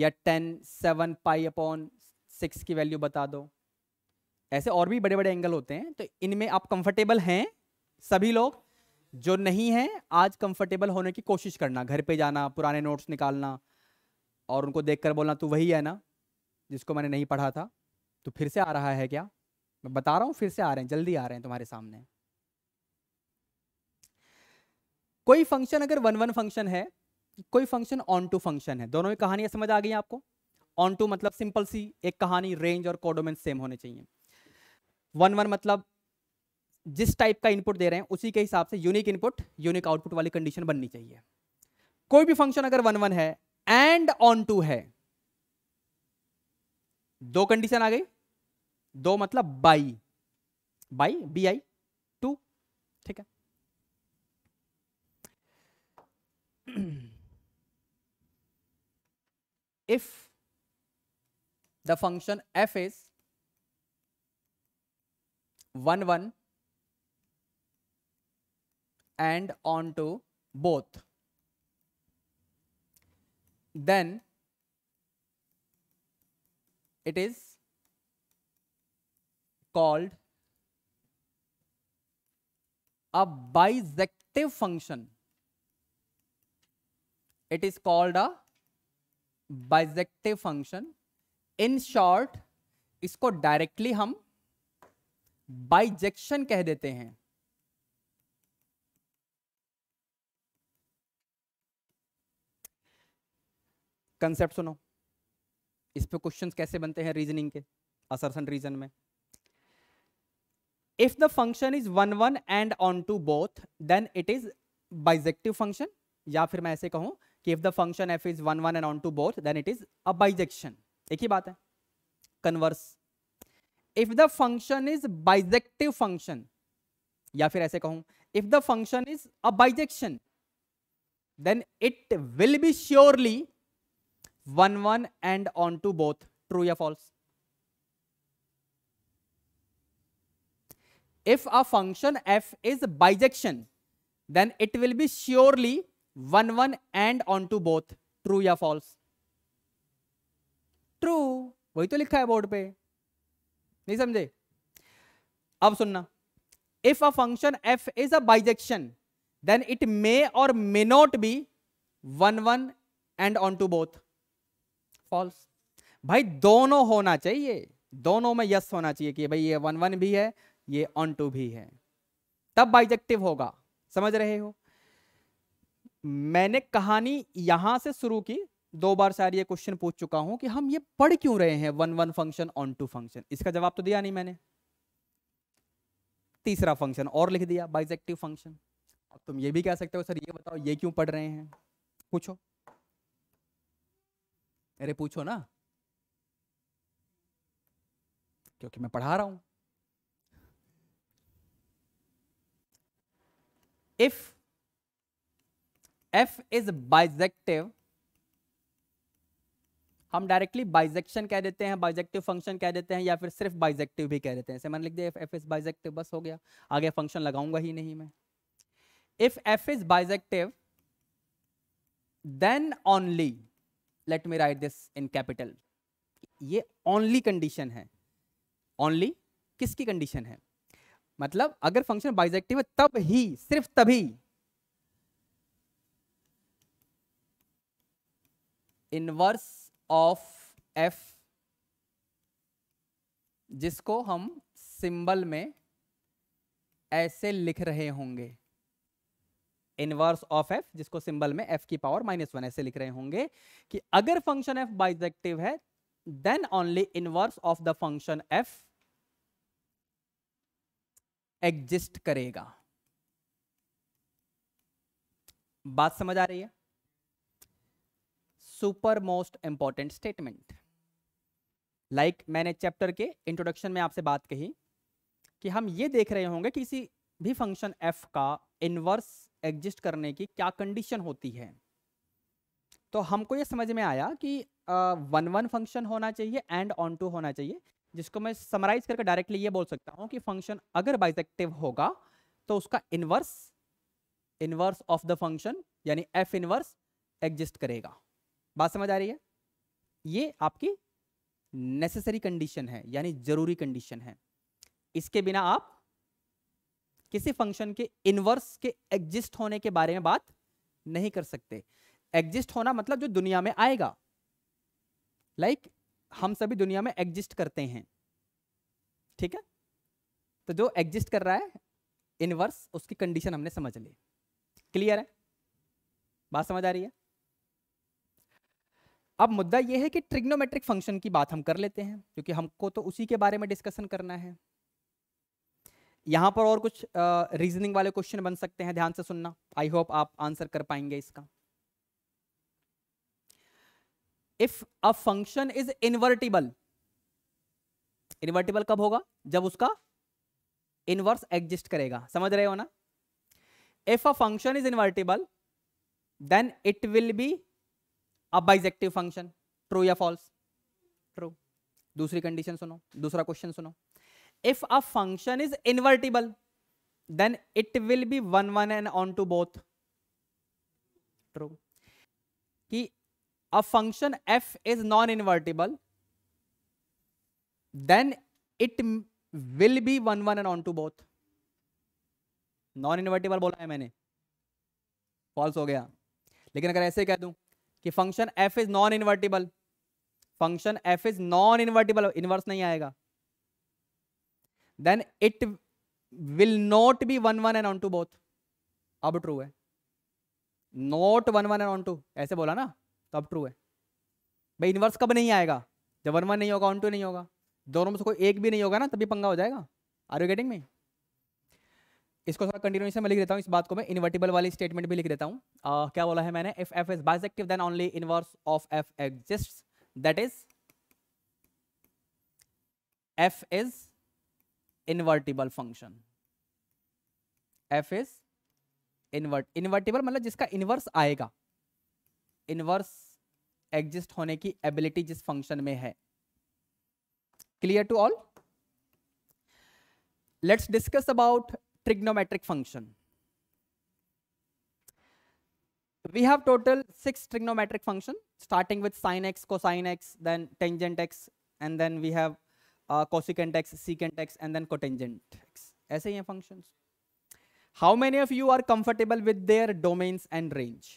या tan seven pi upon six की वैल्यू बता दो ऐसे और भी बड़े बड़े एंगल होते हैं तो इनमें आप कंफर्टेबल हैं सभी लोग जो नहीं हैं आज कंफर्टेबल होने की कोशिश करना घर पे जाना पुराने नोट्स निकालना और उनको देख कर बोलना तू वही है ना जिसको मैंने नहीं पढ़ा था तो फिर से आ रहा है क्या मैं बता रहा हूँ फिर से आ रहे हैं जल्दी आ रहे हैं तुम्हारे सामने कोई फंक्शन अगर वन वन फंक्शन है कोई फंक्शन ऑन टू फंक्शन है दोनों की कहानियां समझ आ गई आपको ऑन टू मतलब सिंपल सी एक कहानी रेंज और कोडोमेन सेम होने चाहिए वन वन मतलब जिस टाइप का इनपुट दे रहे हैं उसी के हिसाब से यूनिक इनपुट यूनिक आउटपुट वाली कंडीशन बननी चाहिए कोई भी फंक्शन अगर वन वन है एंड ऑन टू है दो कंडीशन आ गई दो मतलब bi bi B I if the function f is 1 1 and on to both then it is called a bisective function it is called a bijective function in short इसको directly हम bijection कह देते हैं concept सुनो इस पे questions कैसे बनते हैं रीजनिंग के असरसन रीजन में if the function is one one and onto both then it is bijective function या फिर मैं ऐसे कहूं कि if the function F is one one and onto both then it is a bijection एक ही बात है converse if the function is bijective function या फिर ऐसे कहूं if the function is a bijection then it will be surely one one and onto both true या false if a function F is bijection then it will be surely one one and onto both true या false true वही तो लिखा है board पे नहीं समझे अब सुनना if a function F is a bijection then it may or may not be one one and onto both false भाई दोनों होना चाहिए दोनों में यस होना चाहिए कि भाई ये वन वन भी है ये ऑन टू भी है तब बाइजेक्टिव होगा समझ रहे हो मैंने कहानी यहां से शुरू की दो बार शायद ये क्वेश्चन पूछ चुका हूं कि हम ये पढ़ क्यों रहे हैं one one function onto function इसका जवाब तो दिया नहीं मैंने तीसरा फंक्शन और लिख दिया बाइजेक्टिव फंक्शन अब तुम ये भी कह सकते हो सर ये बताओ ये क्यों पढ़ रहे हैं पूछो अरे पूछो ना क्योंकि मैं पढ़ा रहा हूं इफ एफ इज बाइजेक्टिव हम डायरेक्टली बाइजेक्शन कह देते हैं बाइजेक्टिव फंक्शन कह देते हैं या फिर सिर्फ बाइजेक्टिव भी कह देते हैं मैंने लिख दिया एफ इज बाइजेक्टिव बस हो गया आगे फंक्शन लगाऊंगा ही नहीं मैं if F is bijective then only let me write this in capital ये ओनली कंडीशन है ओनली किसकी कंडीशन है मतलब अगर फंक्शन बाइजेक्टिव है तब ही सिर्फ तभी इनवर्स ऑफ एफ जिसको हम सिंबल में ऐसे लिख रहे होंगे इनवर्स ऑफ एफ जिसको सिंबल में एफ की पावर माइनस वन ऐसे लिख रहे होंगे कि अगर फंक्शन एफ बाइजेक्टिव है then only inverse of the function F exist करेगा बात समझ आ रही है super most important statement like मैंने चैप्टर के इंट्रोडक्शन में आपसे बात कही कि हम ये देख रहे होंगे किसी भी फंक्शन एफ का इनवर्स एग्जिस्ट करने की क्या कंडीशन होती है तो हमको ये समझ में आया कि वन वन फंक्शन होना चाहिए एंड ऑन टू होना चाहिए जिसको मैं समराइज करके डायरेक्टली ये बोल सकता हूँ कि फंक्शन अगर बाइजेक्टिव होगा तो उसका inverse inverse of the function यानी एफ इनवर्स एग्जिस्ट करेगा बात समझ आ रही है ये आपकी नेसेसरी कंडीशन है यानी जरूरी कंडीशन है इसके बिना आप किसी फंक्शन के इनवर्स के एग्जिस्ट होने के बारे में बात नहीं कर सकते एग्जिस्ट होना मतलब जो दुनिया में आएगा लाइक like, हम सभी दुनिया में एग्जिस्ट करते हैं ठीक है तो जो एग्जिस्ट कर रहा है इनवर्स उसकी कंडीशन हमने समझ ली क्लियर है बात समझ आ रही है अब मुद्दा यह है कि ट्रिग्नोमेट्रिक फंक्शन की बात हम कर लेते हैं क्योंकि हमको तो उसी के बारे में डिस्कशन करना है यहां पर और कुछ रीजनिंग वाले क्वेश्चन बन सकते हैं ध्यान से सुनना आई होप आप आंसर कर पाएंगे इसका if a function is invertible invertible कब होगा जब उसका इनवर्स एग्जिस्ट करेगा समझ रहे हो ना if a function is invertible then it will be अब बाइजेक्टिव फंक्शन ट्रू या फॉल्स ट्रू दूसरी कंडीशन सुनो दूसरा क्वेश्चन सुनो if a function is invertible then it will be one one and onto both true कि a function F is non invertible then it will be one one and onto both non invertible बोला है मैंने false हो गया लेकिन अगर ऐसे कह दूं कि function F is non invertible function F is non invertible inverse नहीं आएगा then it will not be one one and onto both अब ट्रू है not one one and onto ऐसे बोला ना तो अब ट्रू है भाई इन्वर्स कब नहीं आएगा जब वन वन नहीं होगा ऑन टू नहीं होगा दोनों में से कोई एक भी नहीं होगा ना तभी पंगा हो जाएगा आर यू गेटिंग मी इसको थोड़ा कंटिन्यूशन में लिख देता हूँ इस बात को मैं इन्वर्टिबल वाली स्टेटमेंट भी लिख देता हूँ uh, क्या बोला है मैंने if F is bijective then only inverse of F exist that is F is invertible function F is invert invertible मतलब जिसका इनवर्स आएगा इनवर्स एग्जिस्ट होने की एबिलिटी जिस फंक्शन में है clear to all let's discuss about trigonometric function. We have total six trigonometric function starting with sin x, cosine x, then tangent x, and then we have uh, cosecant x, secant x, and then cotangent x. aise hi हैं functions. How many of you are comfortable with their domains and range?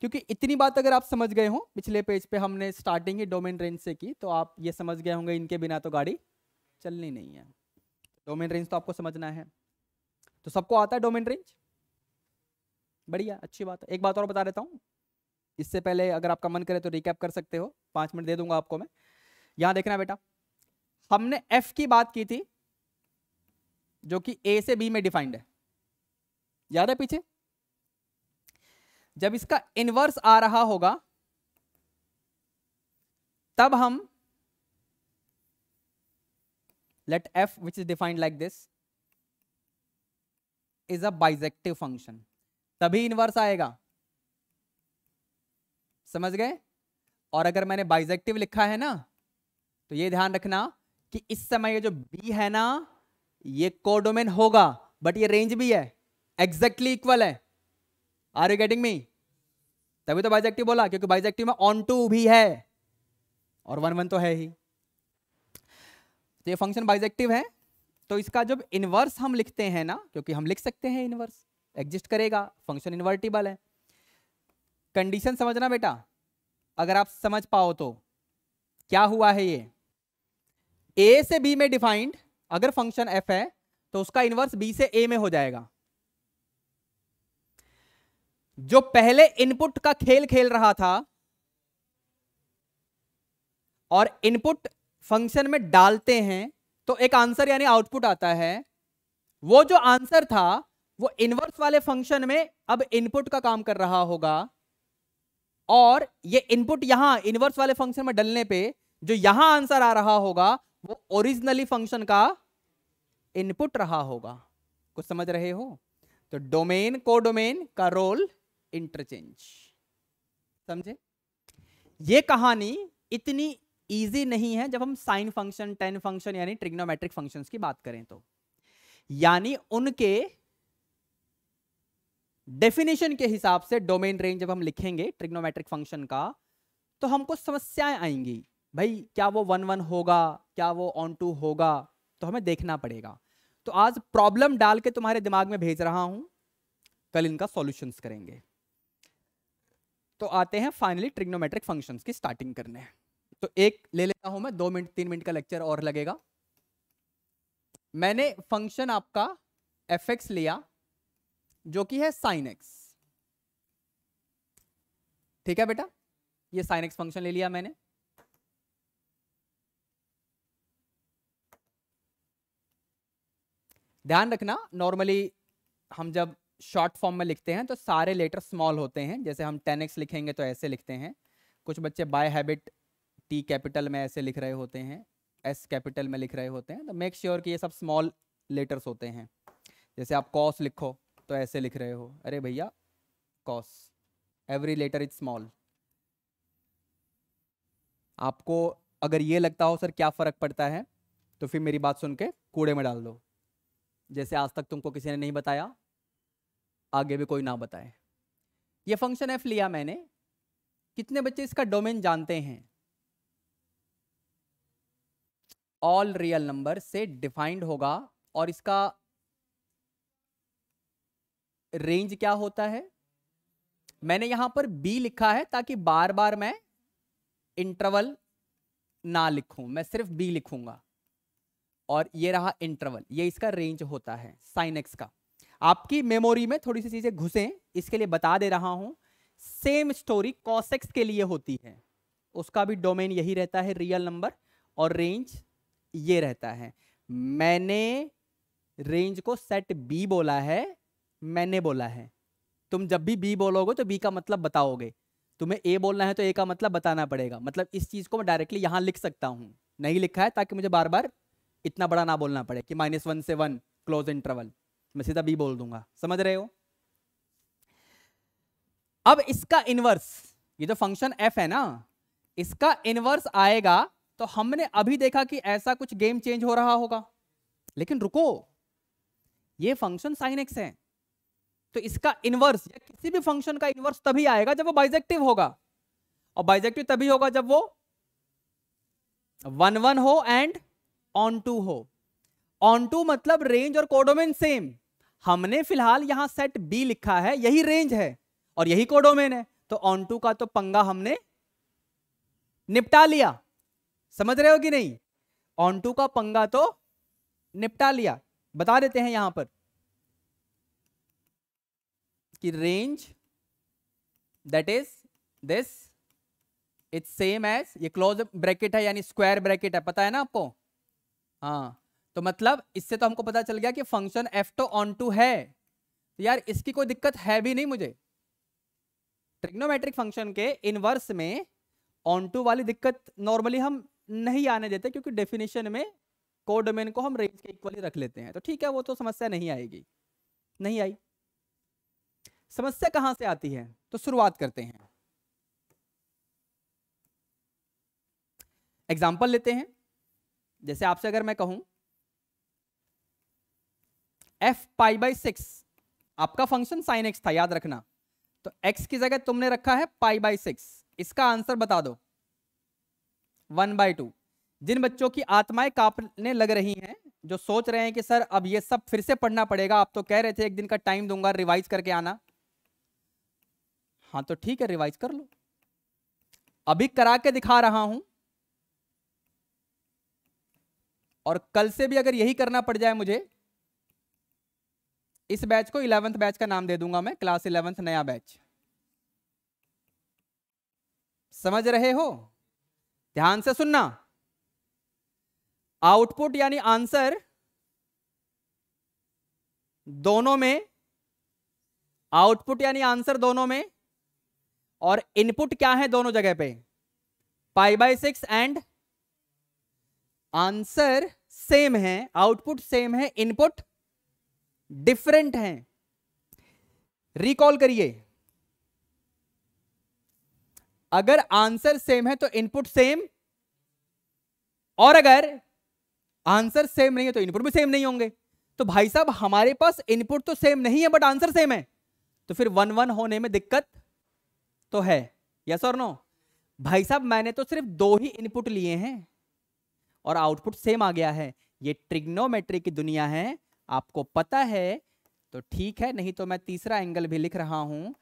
क्योंकि इतनी बात अगर आप समझ गए हो पिछले पेज पे हमने स्टार्टिंग ही डोमेन रेंज से की तो आप ये समझ गए होंगे इनके बिना तो गाड़ी चलनी नहीं है डोमेन रेंज तो आपको समझना है तो सबको आता है डोमेन रेंज बढ़िया अच्छी बात है एक बात और बता देता हूँ इससे पहले अगर आपका मन करे तो रिकैप कर सकते हो पांच मिनट दे दूंगा आपको मैं यहां देखना बेटा हमने एफ की बात की थी जो कि ए से बी में डिफाइंड है याद है पीछे जब इसका इनवर्स आ रहा होगा तब हम let F which is defined like this is a bijective function तभी इनवर्स आएगा समझ गए और अगर मैंने बाइजेक्टिव लिखा है ना तो ये ध्यान रखना कि इस समय ये जो बी है ना ये कोडोमेन होगा बट ये रेंज भी है एग्जैक्टली exactly इक्वल है आर यू गेटिंग मी तभी तो बाइजेक्टिव बोला क्योंकि बाइजेक्टिव में ऑन टू भी है और वन वन तो है ही तो ये फंक्शन बाइजेक्टिव है तो इसका जब इनवर्स हम लिखते हैं ना क्योंकि हम लिख सकते हैं इनवर्स एग्जिस्ट करेगा फंक्शन इन्वर्टिबल है कंडीशन समझना बेटा अगर आप समझ पाओ तो क्या हुआ है ये ए से बी में डिफाइंड अगर फंक्शन एफ है तो उसका इनवर्स बी से ए में हो जाएगा जो पहले इनपुट का खेल खेल रहा था और इनपुट फंक्शन में डालते हैं तो एक आंसर यानी आउटपुट आता है वो जो आंसर था वो इनवर्स वाले फंक्शन में अब इनपुट का काम कर रहा होगा और ये इनपुट यहां इनवर्स वाले फंक्शन में डलने पे जो यहां आंसर आ रहा होगा वो ओरिजिनली फंक्शन का इनपुट रहा होगा कुछ समझ रहे हो तो डोमेन को डोमेन का रोल इंटरचेंज समझे ये कहानी इतनी ईजी नहीं है जब हम साइन फंक्शन टेन फंक्शन यानी ट्रिग्नोमेट्रिक फंक्शंस की बात करें तो यानी उनके डेफिनेशन के हिसाब से डोमेन रेंज जब हम लिखेंगे ट्रिग्नोमेट्रिक फंक्शन का तो हमको समस्याएं आएंगी भाई क्या वो वन वन होगा क्या वो ऑन टू होगा तो हमें देखना पड़ेगा तो आज प्रॉब्लम डाल के तुम्हारे दिमाग में भेज रहा हूं कल इनका सॉल्यूशंस करेंगे तो आते हैं फाइनली ट्रिग्नोमेट्रिक फंक्शंस की स्टार्टिंग करने हैं तो एक ले लेता हूं मैं दो मिनट तीन मिनट का लेक्चर और लगेगा मैंने फंक्शन आपका एफ एक्स लिया जो कि है साइन एक्स ठीक है बेटा ये साइन एक्स फंक्शन ले लिया मैंने ध्यान रखना नॉर्मली हम जब शॉर्ट फॉर्म में लिखते हैं तो सारे लेटर स्मॉल होते हैं जैसे हम टेन एक्स लिखेंगे तो ऐसे लिखते हैं कुछ बच्चे बाय हैबिट टी कैपिटल में ऐसे लिख रहे होते हैं एस कैपिटल में लिख रहे होते हैं तो मेक श्योर sure कि ये सब स्मॉल लेटर्स होते हैं जैसे आप कॉस लिखो तो ऐसे लिख रहे हो अरे भैया cause every letter is small आपको अगर ये लगता हो सर क्या फ़र्क पड़ता है तो फिर मेरी बात सुन के कूड़े में डाल दो जैसे आज तक तुमको किसी ने नहीं बताया आगे भी कोई ना बताए ये फंक्शन एफ लिया मैंने कितने बच्चे इसका डोमेन जानते हैं ऑल रियल नंबर से डिफाइंड होगा और इसका रेंज क्या होता है मैंने यहां पर बी लिखा है ताकि बार बार मैं इंटरवल ना लिखूं मैं सिर्फ बी लिखूंगा और ये रहा इंटरवल ये इसका रेंज होता है साइन एक्स का आपकी मेमोरी में थोड़ी सी चीजें घुसें इसके लिए बता दे रहा हूं सेम स्टोरी कॉसेक्स के लिए होती है उसका भी डोमेन यही रहता है रियल नंबर और रेंज ये रहता है मैंने रेंज को सेट बी बोला है मैंने बोला है तुम जब भी बी बोलोगे तो बी का मतलब बताओगे तुम्हें ए बोलना है तो ए का मतलब बताना पड़ेगा मतलब इस चीज़ को मैं डायरेक्टली यहां लिख सकता हूं नहीं लिखा है ताकि मुझे बार बार इतना बड़ा ना बोलना पड़े कि माइनस वन से वन क्लोज इंटरवल मैं सीधा बी बोल दूंगा समझ रहे हो अब इसका इनवर्स ये जो फंक्शन एफ है ना इसका इनवर्स आएगा तो हमने अभी देखा कि ऐसा कुछ गेम चेंज हो रहा होगा लेकिन रुको ये फंक्शन साइन एक्स है तो इसका इनवर्स या किसी भी फंक्शन का इनवर्स तभी आएगा जब वो बाइजेक्टिव होगा और बाइजेक्टिव तभी होगा जब वो वन वन हो एंड ऑन टू हो ऑन टू मतलब रेंज और कोडोमेन सेम हमने फिलहाल यहां सेट बी लिखा है यही रेंज है और यही कोडोमेन है तो ऑन टू का तो पंगा हमने निपटा लिया समझ रहे हो कि नहीं ऑनटू का पंगा तो निपटा लिया बता देते हैं यहां पर कि range that is this it's same as ये क्लोज ब्रैकेट है यानी स्क्वायर ब्रैकेट है पता है ना आपको हाँ तो मतलब इससे तो हमको पता चल गया कि function F to onto है तो यार इसकी कोई दिक्कत है भी नहीं मुझे ट्रिग्नोमेट्रिक फंक्शन के इनवर्स में ऑन टू वाली दिक्कत नॉर्मली हम नहीं आने देते क्योंकि डेफिनेशन में कोडोमेन को हम रेंज के इक्वली रख लेते हैं तो ठीक है वो तो समस्या नहीं आएगी नहीं आई समस्या कहां से आती है तो शुरुआत करते हैं एग्जाम्पल लेते हैं जैसे आपसे अगर मैं कहूं एफ पाई बाई सिक्स आपका फंक्शन साइन एक्स था याद रखना तो एक्स की जगह तुमने रखा है पाई बाई सिक्स इसका आंसर बता दो वन बाई टू जिन बच्चों की आत्माएं कांपने लग रही हैं जो सोच रहे हैं कि सर अब ये सब फिर से पढ़ना पड़ेगा आप तो कह रहे थे एक दिन का टाइम दूंगा रिवाइज करके आना हाँ तो ठीक है रिवाइज कर लो अभी करा के दिखा रहा हूं और कल से भी अगर यही करना पड़ जाए मुझे इस बैच को इलेवेंथ बैच का नाम दे दूंगा मैं क्लास इलेवेंथ नया बैच समझ रहे हो ध्यान से सुनना आउटपुट यानी आंसर दोनों में आउटपुट यानी आंसर दोनों में और इनपुट क्या है दोनों जगह पे pi by six and answer same है आउटपुट सेम है इनपुट डिफरेंट है रिकॉल करिए अगर आंसर सेम है तो इनपुट सेम और अगर आंसर सेम नहीं है तो इनपुट भी सेम नहीं होंगे तो भाई साहब हमारे पास इनपुट तो सेम नहीं है बट आंसर सेम है तो फिर वन वन होने में दिक्कत तो है यस और नो भाई साहब मैंने तो सिर्फ दो ही इनपुट लिए हैं और आउटपुट सेम आ गया है ये ट्रिग्नोमेट्री की दुनिया है आपको पता है तो ठीक है नहीं तो मैं तीसरा एंगल भी लिख रहा हूं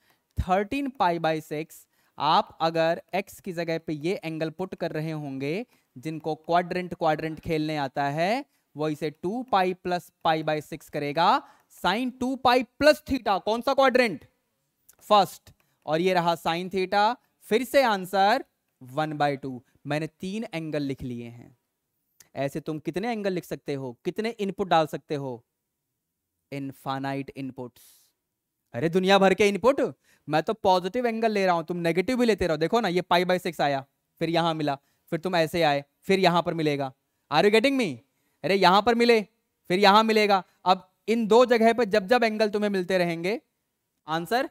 थर्टीन पाई बाई सिक्स आप अगर x की जगह पे ये एंगल पुट कर रहे होंगे जिनको क्वाड्रेंट क्वाड्रेंट खेलने आता है वो इसे two pi plus pi by six करेगा sine two pi plus theta कौन सा क्वाड्रेंट फर्स्ट और ये रहा साइन थीटा फिर से आंसर वन बाय टू मैंने तीन एंगल लिख लिए हैं ऐसे तुम कितने एंगल लिख सकते हो कितने इनपुट डाल सकते हो इनफानाइट इनपुट्स अरे दुनिया भर के इनपुट मैं तो पॉजिटिव एंगल ले रहा हूँ तुम नेगेटिव भी लेते रहो देखो ना ये पाई बाई सिक्स आया फिर यहाँ मिला फिर तुम ऐसे आए फिर यहाँ पर मिलेगा आर यू गेटिंग मी अरे यहाँ पर मिले फिर यहाँ मिलेगा अब इन दो जगह पर जब जब एंगल तुम्हें मिलते रहेंगे आंसर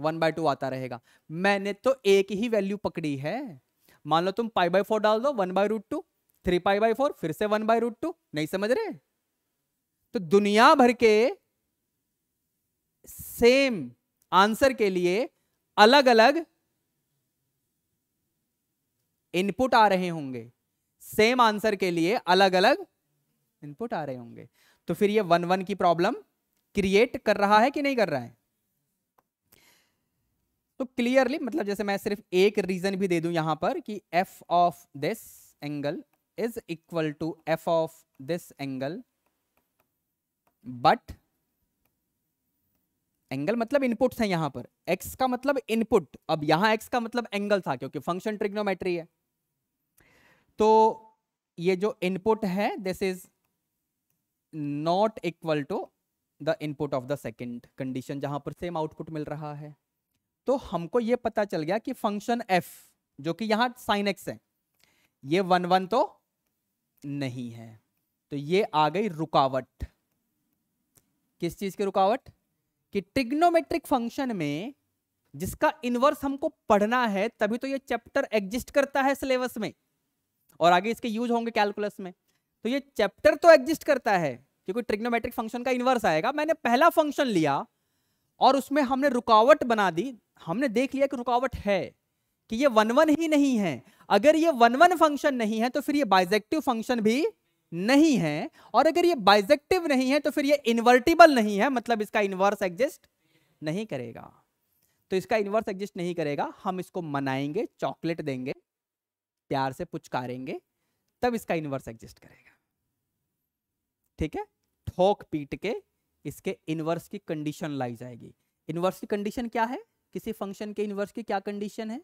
वन बाय टू आता रहेगा मैंने तो एक ही वैल्यू पकड़ी है मान लो तुम पाई बाई फोर डाल दो one by root two three pi by four फिर से वन बाय रूट टू नहीं समझ रहे तो दुनिया भर के सेम आंसर के लिए अलग अलग इनपुट आ रहे होंगे सेम आंसर के लिए अलग अलग इनपुट आ रहे होंगे तो फिर ये वन वन की प्रॉब्लम क्रिएट कर रहा है कि नहीं कर रहा है तो क्लियरली मतलब जैसे मैं सिर्फ एक रीजन भी दे दूं यहां पर कि F of this angle is equal to F of this angle but angle मतलब इनपुट्स हैं यहां पर एक्स का मतलब इनपुट अब यहां एक्स का मतलब एंगल था क्योंकि फंक्शन ट्रिग्नोमेट्री है तो ये जो इनपुट है this is not equal to the input of the second condition जहां पर सेम आउटपुट मिल रहा है तो हमको ये पता चल गया कि फंक्शन एफ जो कि यहां साइन एक्स है ये वन वन तो नहीं है तो ये आ गई रुकावट किस चीज की रुकावट कि ट्रिग्नोमेट्रिक फंक्शन में जिसका इनवर्स हमको पढ़ना है तभी तो ये चैप्टर एग्जिस्ट करता है सिलेबस में और आगे इसके यूज होंगे कैलकुलस में तो ये चैप्टर तो एग्जिस्ट करता है क्योंकि ट्रिग्नोमेट्रिक फंक्शन का इनवर्स आएगा मैंने पहला फंक्शन लिया और उसमें हमने रुकावट बना दी हमने देख लिया कि रुकावट है कि ये वन वन ही नहीं है अगर ये वन वन फंक्शन नहीं है तो फिर ये बाइजेक्टिव फंक्शन भी नहीं है और अगर ये बाइजेक्टिव नहीं है तो फिर ये इन्वर्टिबल नहीं है मतलब इसका इन्वर्स एग्जिस्ट नहीं करेगा तो इसका इन्वर्स एग्जिस्ट नहीं करेगा हम इसको मनाएंगे चॉकलेट देंगे प्यार से पुचकारेंगे तब इसका इन्वर्स एग्जिस्ट करेगा ठीक है ठोक पीट के इसके इन्वर्स की कंडीशन लाई जाएगी इन्वर्स की कंडीशन क्या है किसी फंक्शन के इन्वर्स की क्या कंडीशन है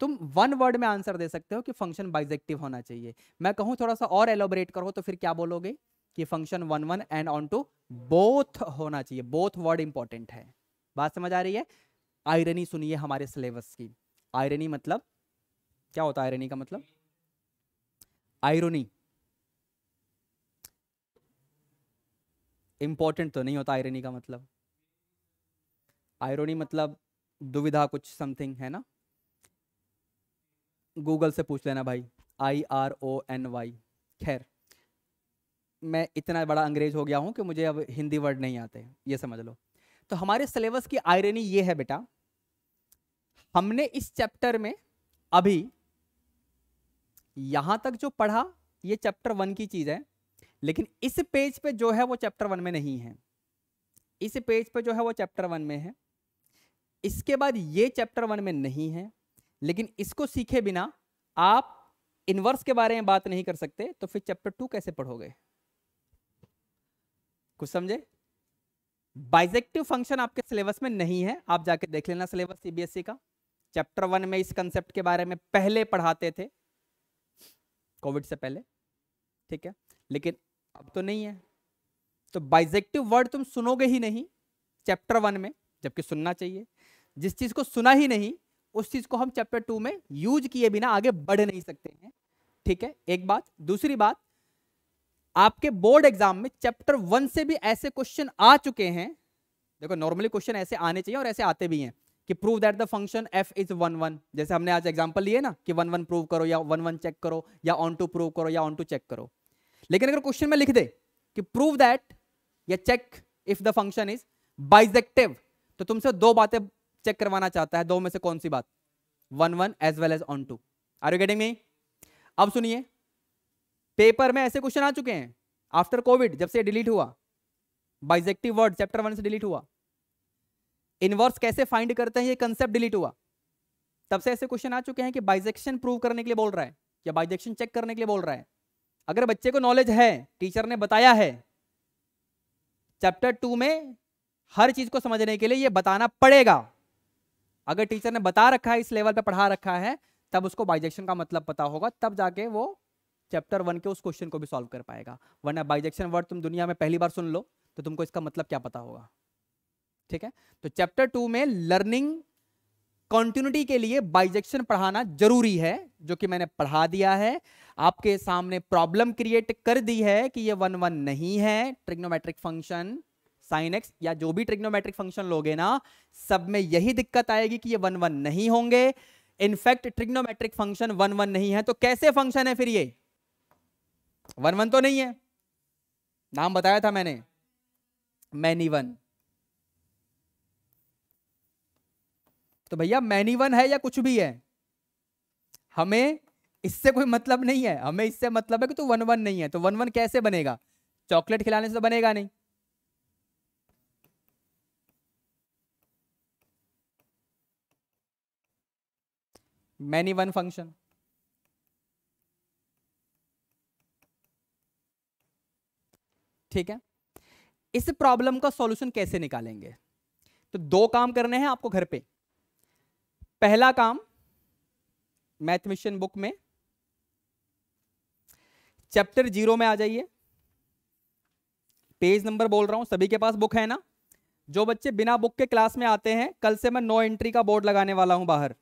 तुम वन वर्ड में आंसर दे सकते हो कि फंक्शन बाइजेक्टिव होना चाहिए मैं कहूँ थोड़ा सा और एलोबरेट करो तो फिर क्या बोलोगे कि function one one and onto both होना चाहिए बोथ वर्ड इंपॉर्टेंट है बात समझ आ रही है आयरनी सुनिए हमारे सिलेबस की आयरनी मतलब क्या होता है आयरनी का मतलब आयरनी इंपॉर्टेंट तो नहीं होता आयरनी का मतलब आयरनी मतलब दुविधा कुछ समथिंग है ना गूगल से पूछ लेना भाई I R O N Y खैर मैं इतना बड़ा अंग्रेज हो गया हूँ कि मुझे अब हिंदी वर्ड नहीं आते ये समझ लो तो हमारे सिलेबस की आयरनी ये है बेटा हमने इस चैप्टर में अभी यहाँ तक जो पढ़ा ये चैप्टर वन की चीज़ है लेकिन इस पेज पे जो है वो चैप्टर वन में नहीं है इस पेज पे जो है वो चैप्टर वन में है इसके बाद ये चैप्टर वन में नहीं है लेकिन इसको सीखे बिना आप इनवर्स के बारे में बात नहीं कर सकते तो फिर चैप्टर टू कैसे पढ़ोगे कुछ समझे बाइजेक्टिव फंक्शन आपके सिलेबस में नहीं है आप जाके देख लेना सिलेबस सीबीएसई e का चैप्टर वन में इस कंसेप्ट के बारे में पहले पढ़ाते थे कोविड से पहले ठीक है लेकिन अब तो नहीं है तो बाइजेक्टिव वर्ड तुम सुनोगे ही नहीं चैप्टर वन में जबकि सुनना चाहिए जिस चीज को सुना ही नहीं उस चीज को हम चैप्टर टू में यूज किए बिना आगे बढ़ नहीं सकते हैं ठीक है एक बात दूसरी बात आपके बोर्ड एग्जाम में चैप्टर वन से भी ऐसे क्वेश्चन आ चुके हैं देखो नॉर्मली क्वेश्चन ऐसे आने चाहिए और ऐसे आते भी हैं कि prove that the function F is one one जैसे हमने आज एग्जाम्पल लिए ना कि वन वन प्रूव करो या वन वन चेक करो या ऑन टू प्रूव करो या ऑन टू चेक करो लेकिन अगर क्वेश्चन में लिख दे कि प्रूव दैट या check if the function is bijective तो तुमसे दो बातें चेक करवाना चाहता है दो में से कौन सी बात one one as well as onto are you getting me अब सुनिए पेपर में ऐसे क्वेश्चन आ चुके हैं आफ्टर कोविड जब से डिलीट हुआ बाइजेक्टिव वर्ड चैप्टर वन से डिलीट हुआ इनवर्स कैसे फाइंड करते हैं ये कंसेप्ट डिलीट हुआ तब से ऐसे क्वेश्चन आ चुके हैं कि बाइजेक्शन प्रूव करने के लिए बोल रहा है या बाइजेक्शन चेक करने के लिए बोल रहा है अगर बच्चे को नॉलेज है टीचर ने बताया है चैप्टर टू में हर चीज को समझने के लिए ये बताना पड़ेगा अगर टीचर ने बता रखा है इस लेवल पे पढ़ा रखा है तब उसको बाइजेक्शन का मतलब पता होगा तब जाके वो चैप्टर वन के उस क्वेश्चन को भी सॉल्व कर पाएगा वरना बाइजेक्शन वर्ड तुम दुनिया में पहली बार सुन लो तो तुमको इसका मतलब क्या पता होगा ठीक है तो चैप्टर टू में लर्निंग कॉन्टिन्यूटी के लिए बाइजेक्शन पढ़ाना जरूरी है जो कि मैंने पढ़ा दिया है आपके सामने प्रॉब्लम क्रिएट कर दी है कि ये वन वन नहीं है ट्रिग्नोमेट्रिक फंक्शन साइन एक्स या जो भी ट्रिग्नोमेट्रिक फंक्शन लोगे ना सब में यही दिक्कत आएगी कि ये वन वन नहीं होंगे in fact trigonometric function one one नहीं है तो कैसे फंक्शन है फिर ये वन वन तो नहीं है नाम बताया था मैंने मैनी वन तो भैया मैनी वन है या कुछ भी है हमें इससे कोई मतलब नहीं है हमें इससे मतलब है कि तू वन वन नहीं है तो वन वन कैसे बनेगा चॉकलेट खिलाने से तो बनेगा नहीं मैनी वन फंक्शन ठीक है इस प्रॉब्लम का सॉल्यूशन कैसे निकालेंगे तो दो काम करने हैं आपको घर पे पहला काम मैथमिशियन बुक में चैप्टर जीरो में आ जाइए पेज नंबर बोल रहा हूं सभी के पास बुक है ना जो बच्चे बिना बुक के क्लास में आते हैं कल से मैं नो एंट्री का बोर्ड लगाने वाला हूं बाहर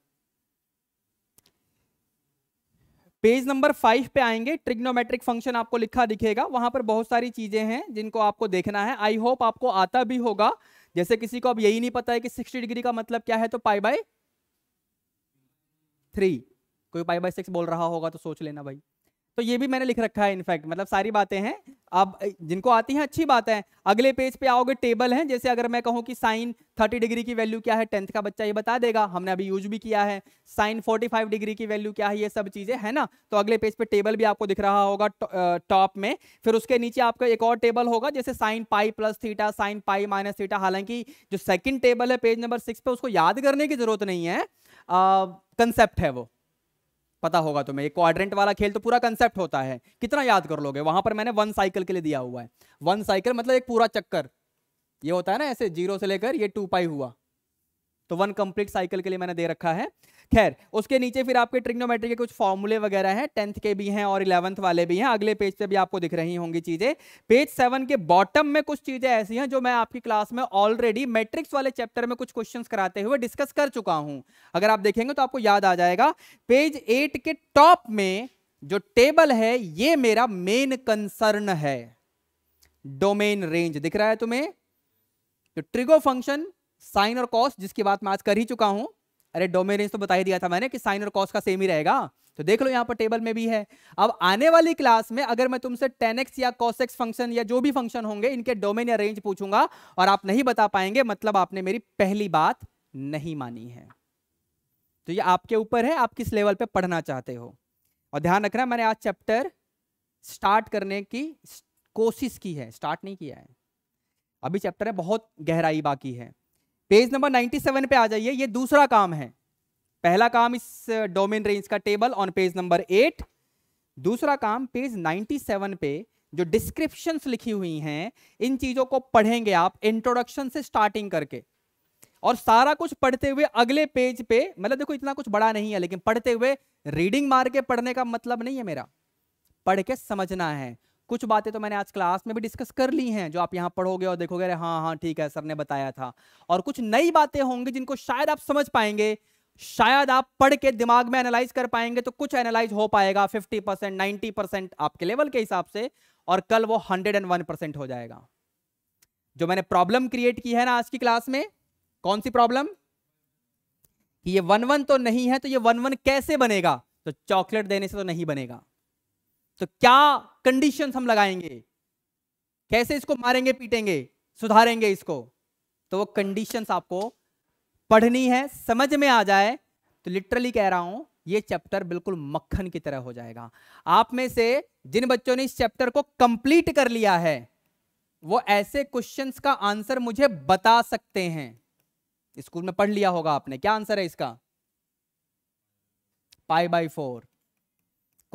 पेज नंबर फाइव पे आएंगे ट्रिग्नोमेट्रिक फंक्शन आपको लिखा दिखेगा वहां पर बहुत सारी चीजें हैं जिनको आपको देखना है आई होप आपको आता भी होगा जैसे किसी को अब यही नहीं पता है कि सिक्सटी डिग्री का मतलब क्या है तो पाई बाय थ्री कोई पाई बाय सिक्स बोल रहा होगा तो सोच लेना भाई तो ये भी मैंने लिख रखा है इनफैक्ट मतलब सारी बातें हैं अब जिनको आती हैं अच्छी बात है अगले पेज पे आओगे टेबल है जैसे अगर मैं कहूँ कि साइन 30 डिग्री की वैल्यू क्या है टेंथ का बच्चा ये बता देगा हमने अभी यूज भी किया है साइन 45 डिग्री की वैल्यू क्या है ये सब चीज़ें है ना तो अगले पेज पे टेबल भी आपको दिख रहा होगा टॉप में फिर उसके नीचे आपका एक और टेबल होगा जैसे sine pi plus theta sine pi minus theta हालांकि जो सेकेंड टेबल है पेज नंबर सिक्स पे उसको याद करने की जरूरत नहीं है कंसेप्ट है वो पता होगा तुम्हें ये क्वाड्रेंट वाला खेल तो पूरा कंसेप्ट होता है कितना याद कर लोगे वहां पर मैंने वन साइकिल के लिए दिया हुआ है वन साइकिल मतलब एक पूरा चक्कर ये होता है ना ऐसे जीरो से लेकर ये टू पाई हुआ तो वन कंप्लीट साइकिल के लिए मैंने दे रखा है खैर उसके नीचे फिर आपके ट्रिग्नोमेट्री के कुछ फॉर्मूले वगैरह हैं टेंथ के भी हैं और इलेवंथ वाले भी हैं अगले पेज पे भी आपको दिख रही होंगी चीज़ें पेज सेवन के बॉटम में कुछ चीज़ें ऐसी हैं जो मैं आपकी क्लास में ऑलरेडी मैट्रिक्स वाले चैप्टर में कुछ क्वेश्चन कराते हुए डिस्कस कर चुका हूं अगर आप देखेंगे तो आपको याद आ जाएगा पेज एट के टॉप में जो टेबल है ये मेरा मेन कंसर्न है डोमेन रेंज दिख रहा है तुम्हें ट्रिगो फंक्शन साइन और कॉस जिसकी बात मैं आज कर ही चुका हूं अरे डोमेन तो बता ही दिया था मैंने कि साइन और कॉस का सेम ही रहेगा तो देख लो यहाँ पर टेबल में भी है अब आने वाली क्लास में अगर मैं तुमसे टेन एक्स या कॉस एक्स फंक्शन या जो भी फंक्शन होंगे इनके डोमेन या रेंज पूछूंगा और आप नहीं बता पाएंगे मतलब आपने मेरी पहली बात नहीं मानी है तो ये आपके ऊपर है आप किस लेवल पे पढ़ना चाहते हो और ध्यान रखना मैंने आज चैप्टर स्टार्ट करने की कोशिश की है स्टार्ट नहीं किया है अभी चैप्टर है बहुत गहराई बाकी है पेज नंबर 97 पे आ जाइए ये दूसरा काम है पहला काम इस डोमेन रेंज का table on page number eight दूसरा काम पेज 97 पे जो डिस्क्रिप्शंस लिखी हुई हैं इन चीज़ों को पढ़ेंगे आप इंट्रोडक्शन से स्टार्टिंग करके और सारा कुछ पढ़ते हुए अगले पेज पे मतलब देखो इतना कुछ बड़ा नहीं है लेकिन पढ़ते हुए रीडिंग मार के पढ़ने का मतलब नहीं है मेरा पढ़ के समझना है कुछ बातें तो मैंने आज क्लास में भी डिस्कस कर ली हैं जो आप यहाँ पढ़ोगे और देखोगे अरे हाँ हाँ ठीक है सर ने बताया था और कुछ नई बातें होंगी जिनको शायद आप समझ पाएंगे शायद आप पढ़ के दिमाग में एनालाइज कर पाएंगे तो कुछ एनालाइज हो पाएगा 50 परसेंट नाइन्टी परसेंट आपके लेवल के हिसाब से और कल वो 101 परसेंट हो जाएगा जो मैंने प्रॉब्लम क्रिएट की है ना आज की क्लास में कौन सी प्रॉब्लम ये वन वन तो नहीं है तो ये वन वन कैसे बनेगा तो चॉकलेट देने से तो नहीं बनेगा तो क्या कंडीशन हम लगाएंगे कैसे इसको मारेंगे पीटेंगे सुधारेंगे इसको तो वो कंडीशन आपको पढ़नी है समझ में आ जाए तो लिटरली कह रहा हूं ये चैप्टर बिल्कुल मक्खन की तरह हो जाएगा आप में से जिन बच्चों ने इस चैप्टर को कंप्लीट कर लिया है वो ऐसे क्वेश्चंस का आंसर मुझे बता सकते हैं स्कूल में पढ़ लिया होगा आपने क्या आंसर है इसका pi by four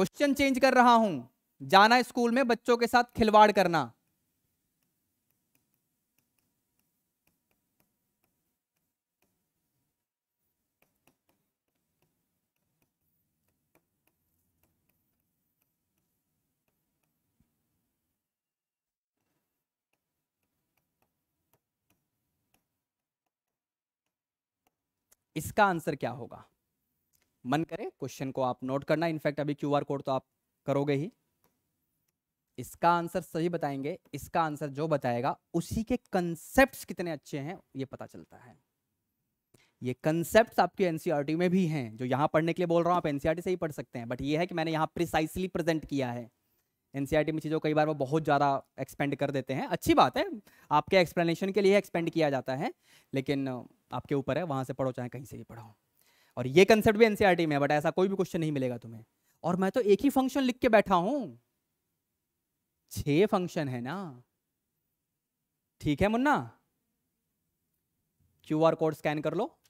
question change कर रहा हूं जाना स्कूल में बच्चों के साथ खिलवाड़ करना इसका आंसर क्या होगा मन करे क्वेश्चन को आप नोट करना इनफैक्ट अभी क्यू कोड तो आप करोगे ही इसका आंसर सही बताएंगे इसका आंसर जो बताएगा उसी के कंसेप्ट कितने अच्छे हैं ये पता चलता है ये कंसेप्ट आपके एनसीआर में भी हैं जो यहां पढ़ने के लिए बोल रहा हूं आप एनसीआर e से ही पढ़ सकते हैं बट ये है कि मैंने यहां प्रिसाइसली प्रेजेंट किया है एनसीआर e में चीज़ों कई बार वो बहुत ज़्यादा एक्सपेंड कर देते हैं अच्छी बात है आपके एक्सप्लेनेशन के लिए एक्सपेंड किया जाता है लेकिन आपके ऊपर है वहां से पढ़ो चाहे कहीं से भी पढ़ो और ये कंसेप्ट भी एनसीईआरटी e में है बट ऐसा कोई भी क्वेश्चन नहीं मिलेगा तुम्हें और मैं तो एक ही फंक्शन लिख के बैठा हूं छह फंक्शन है ना ठीक है Munna Q R code scan कर लो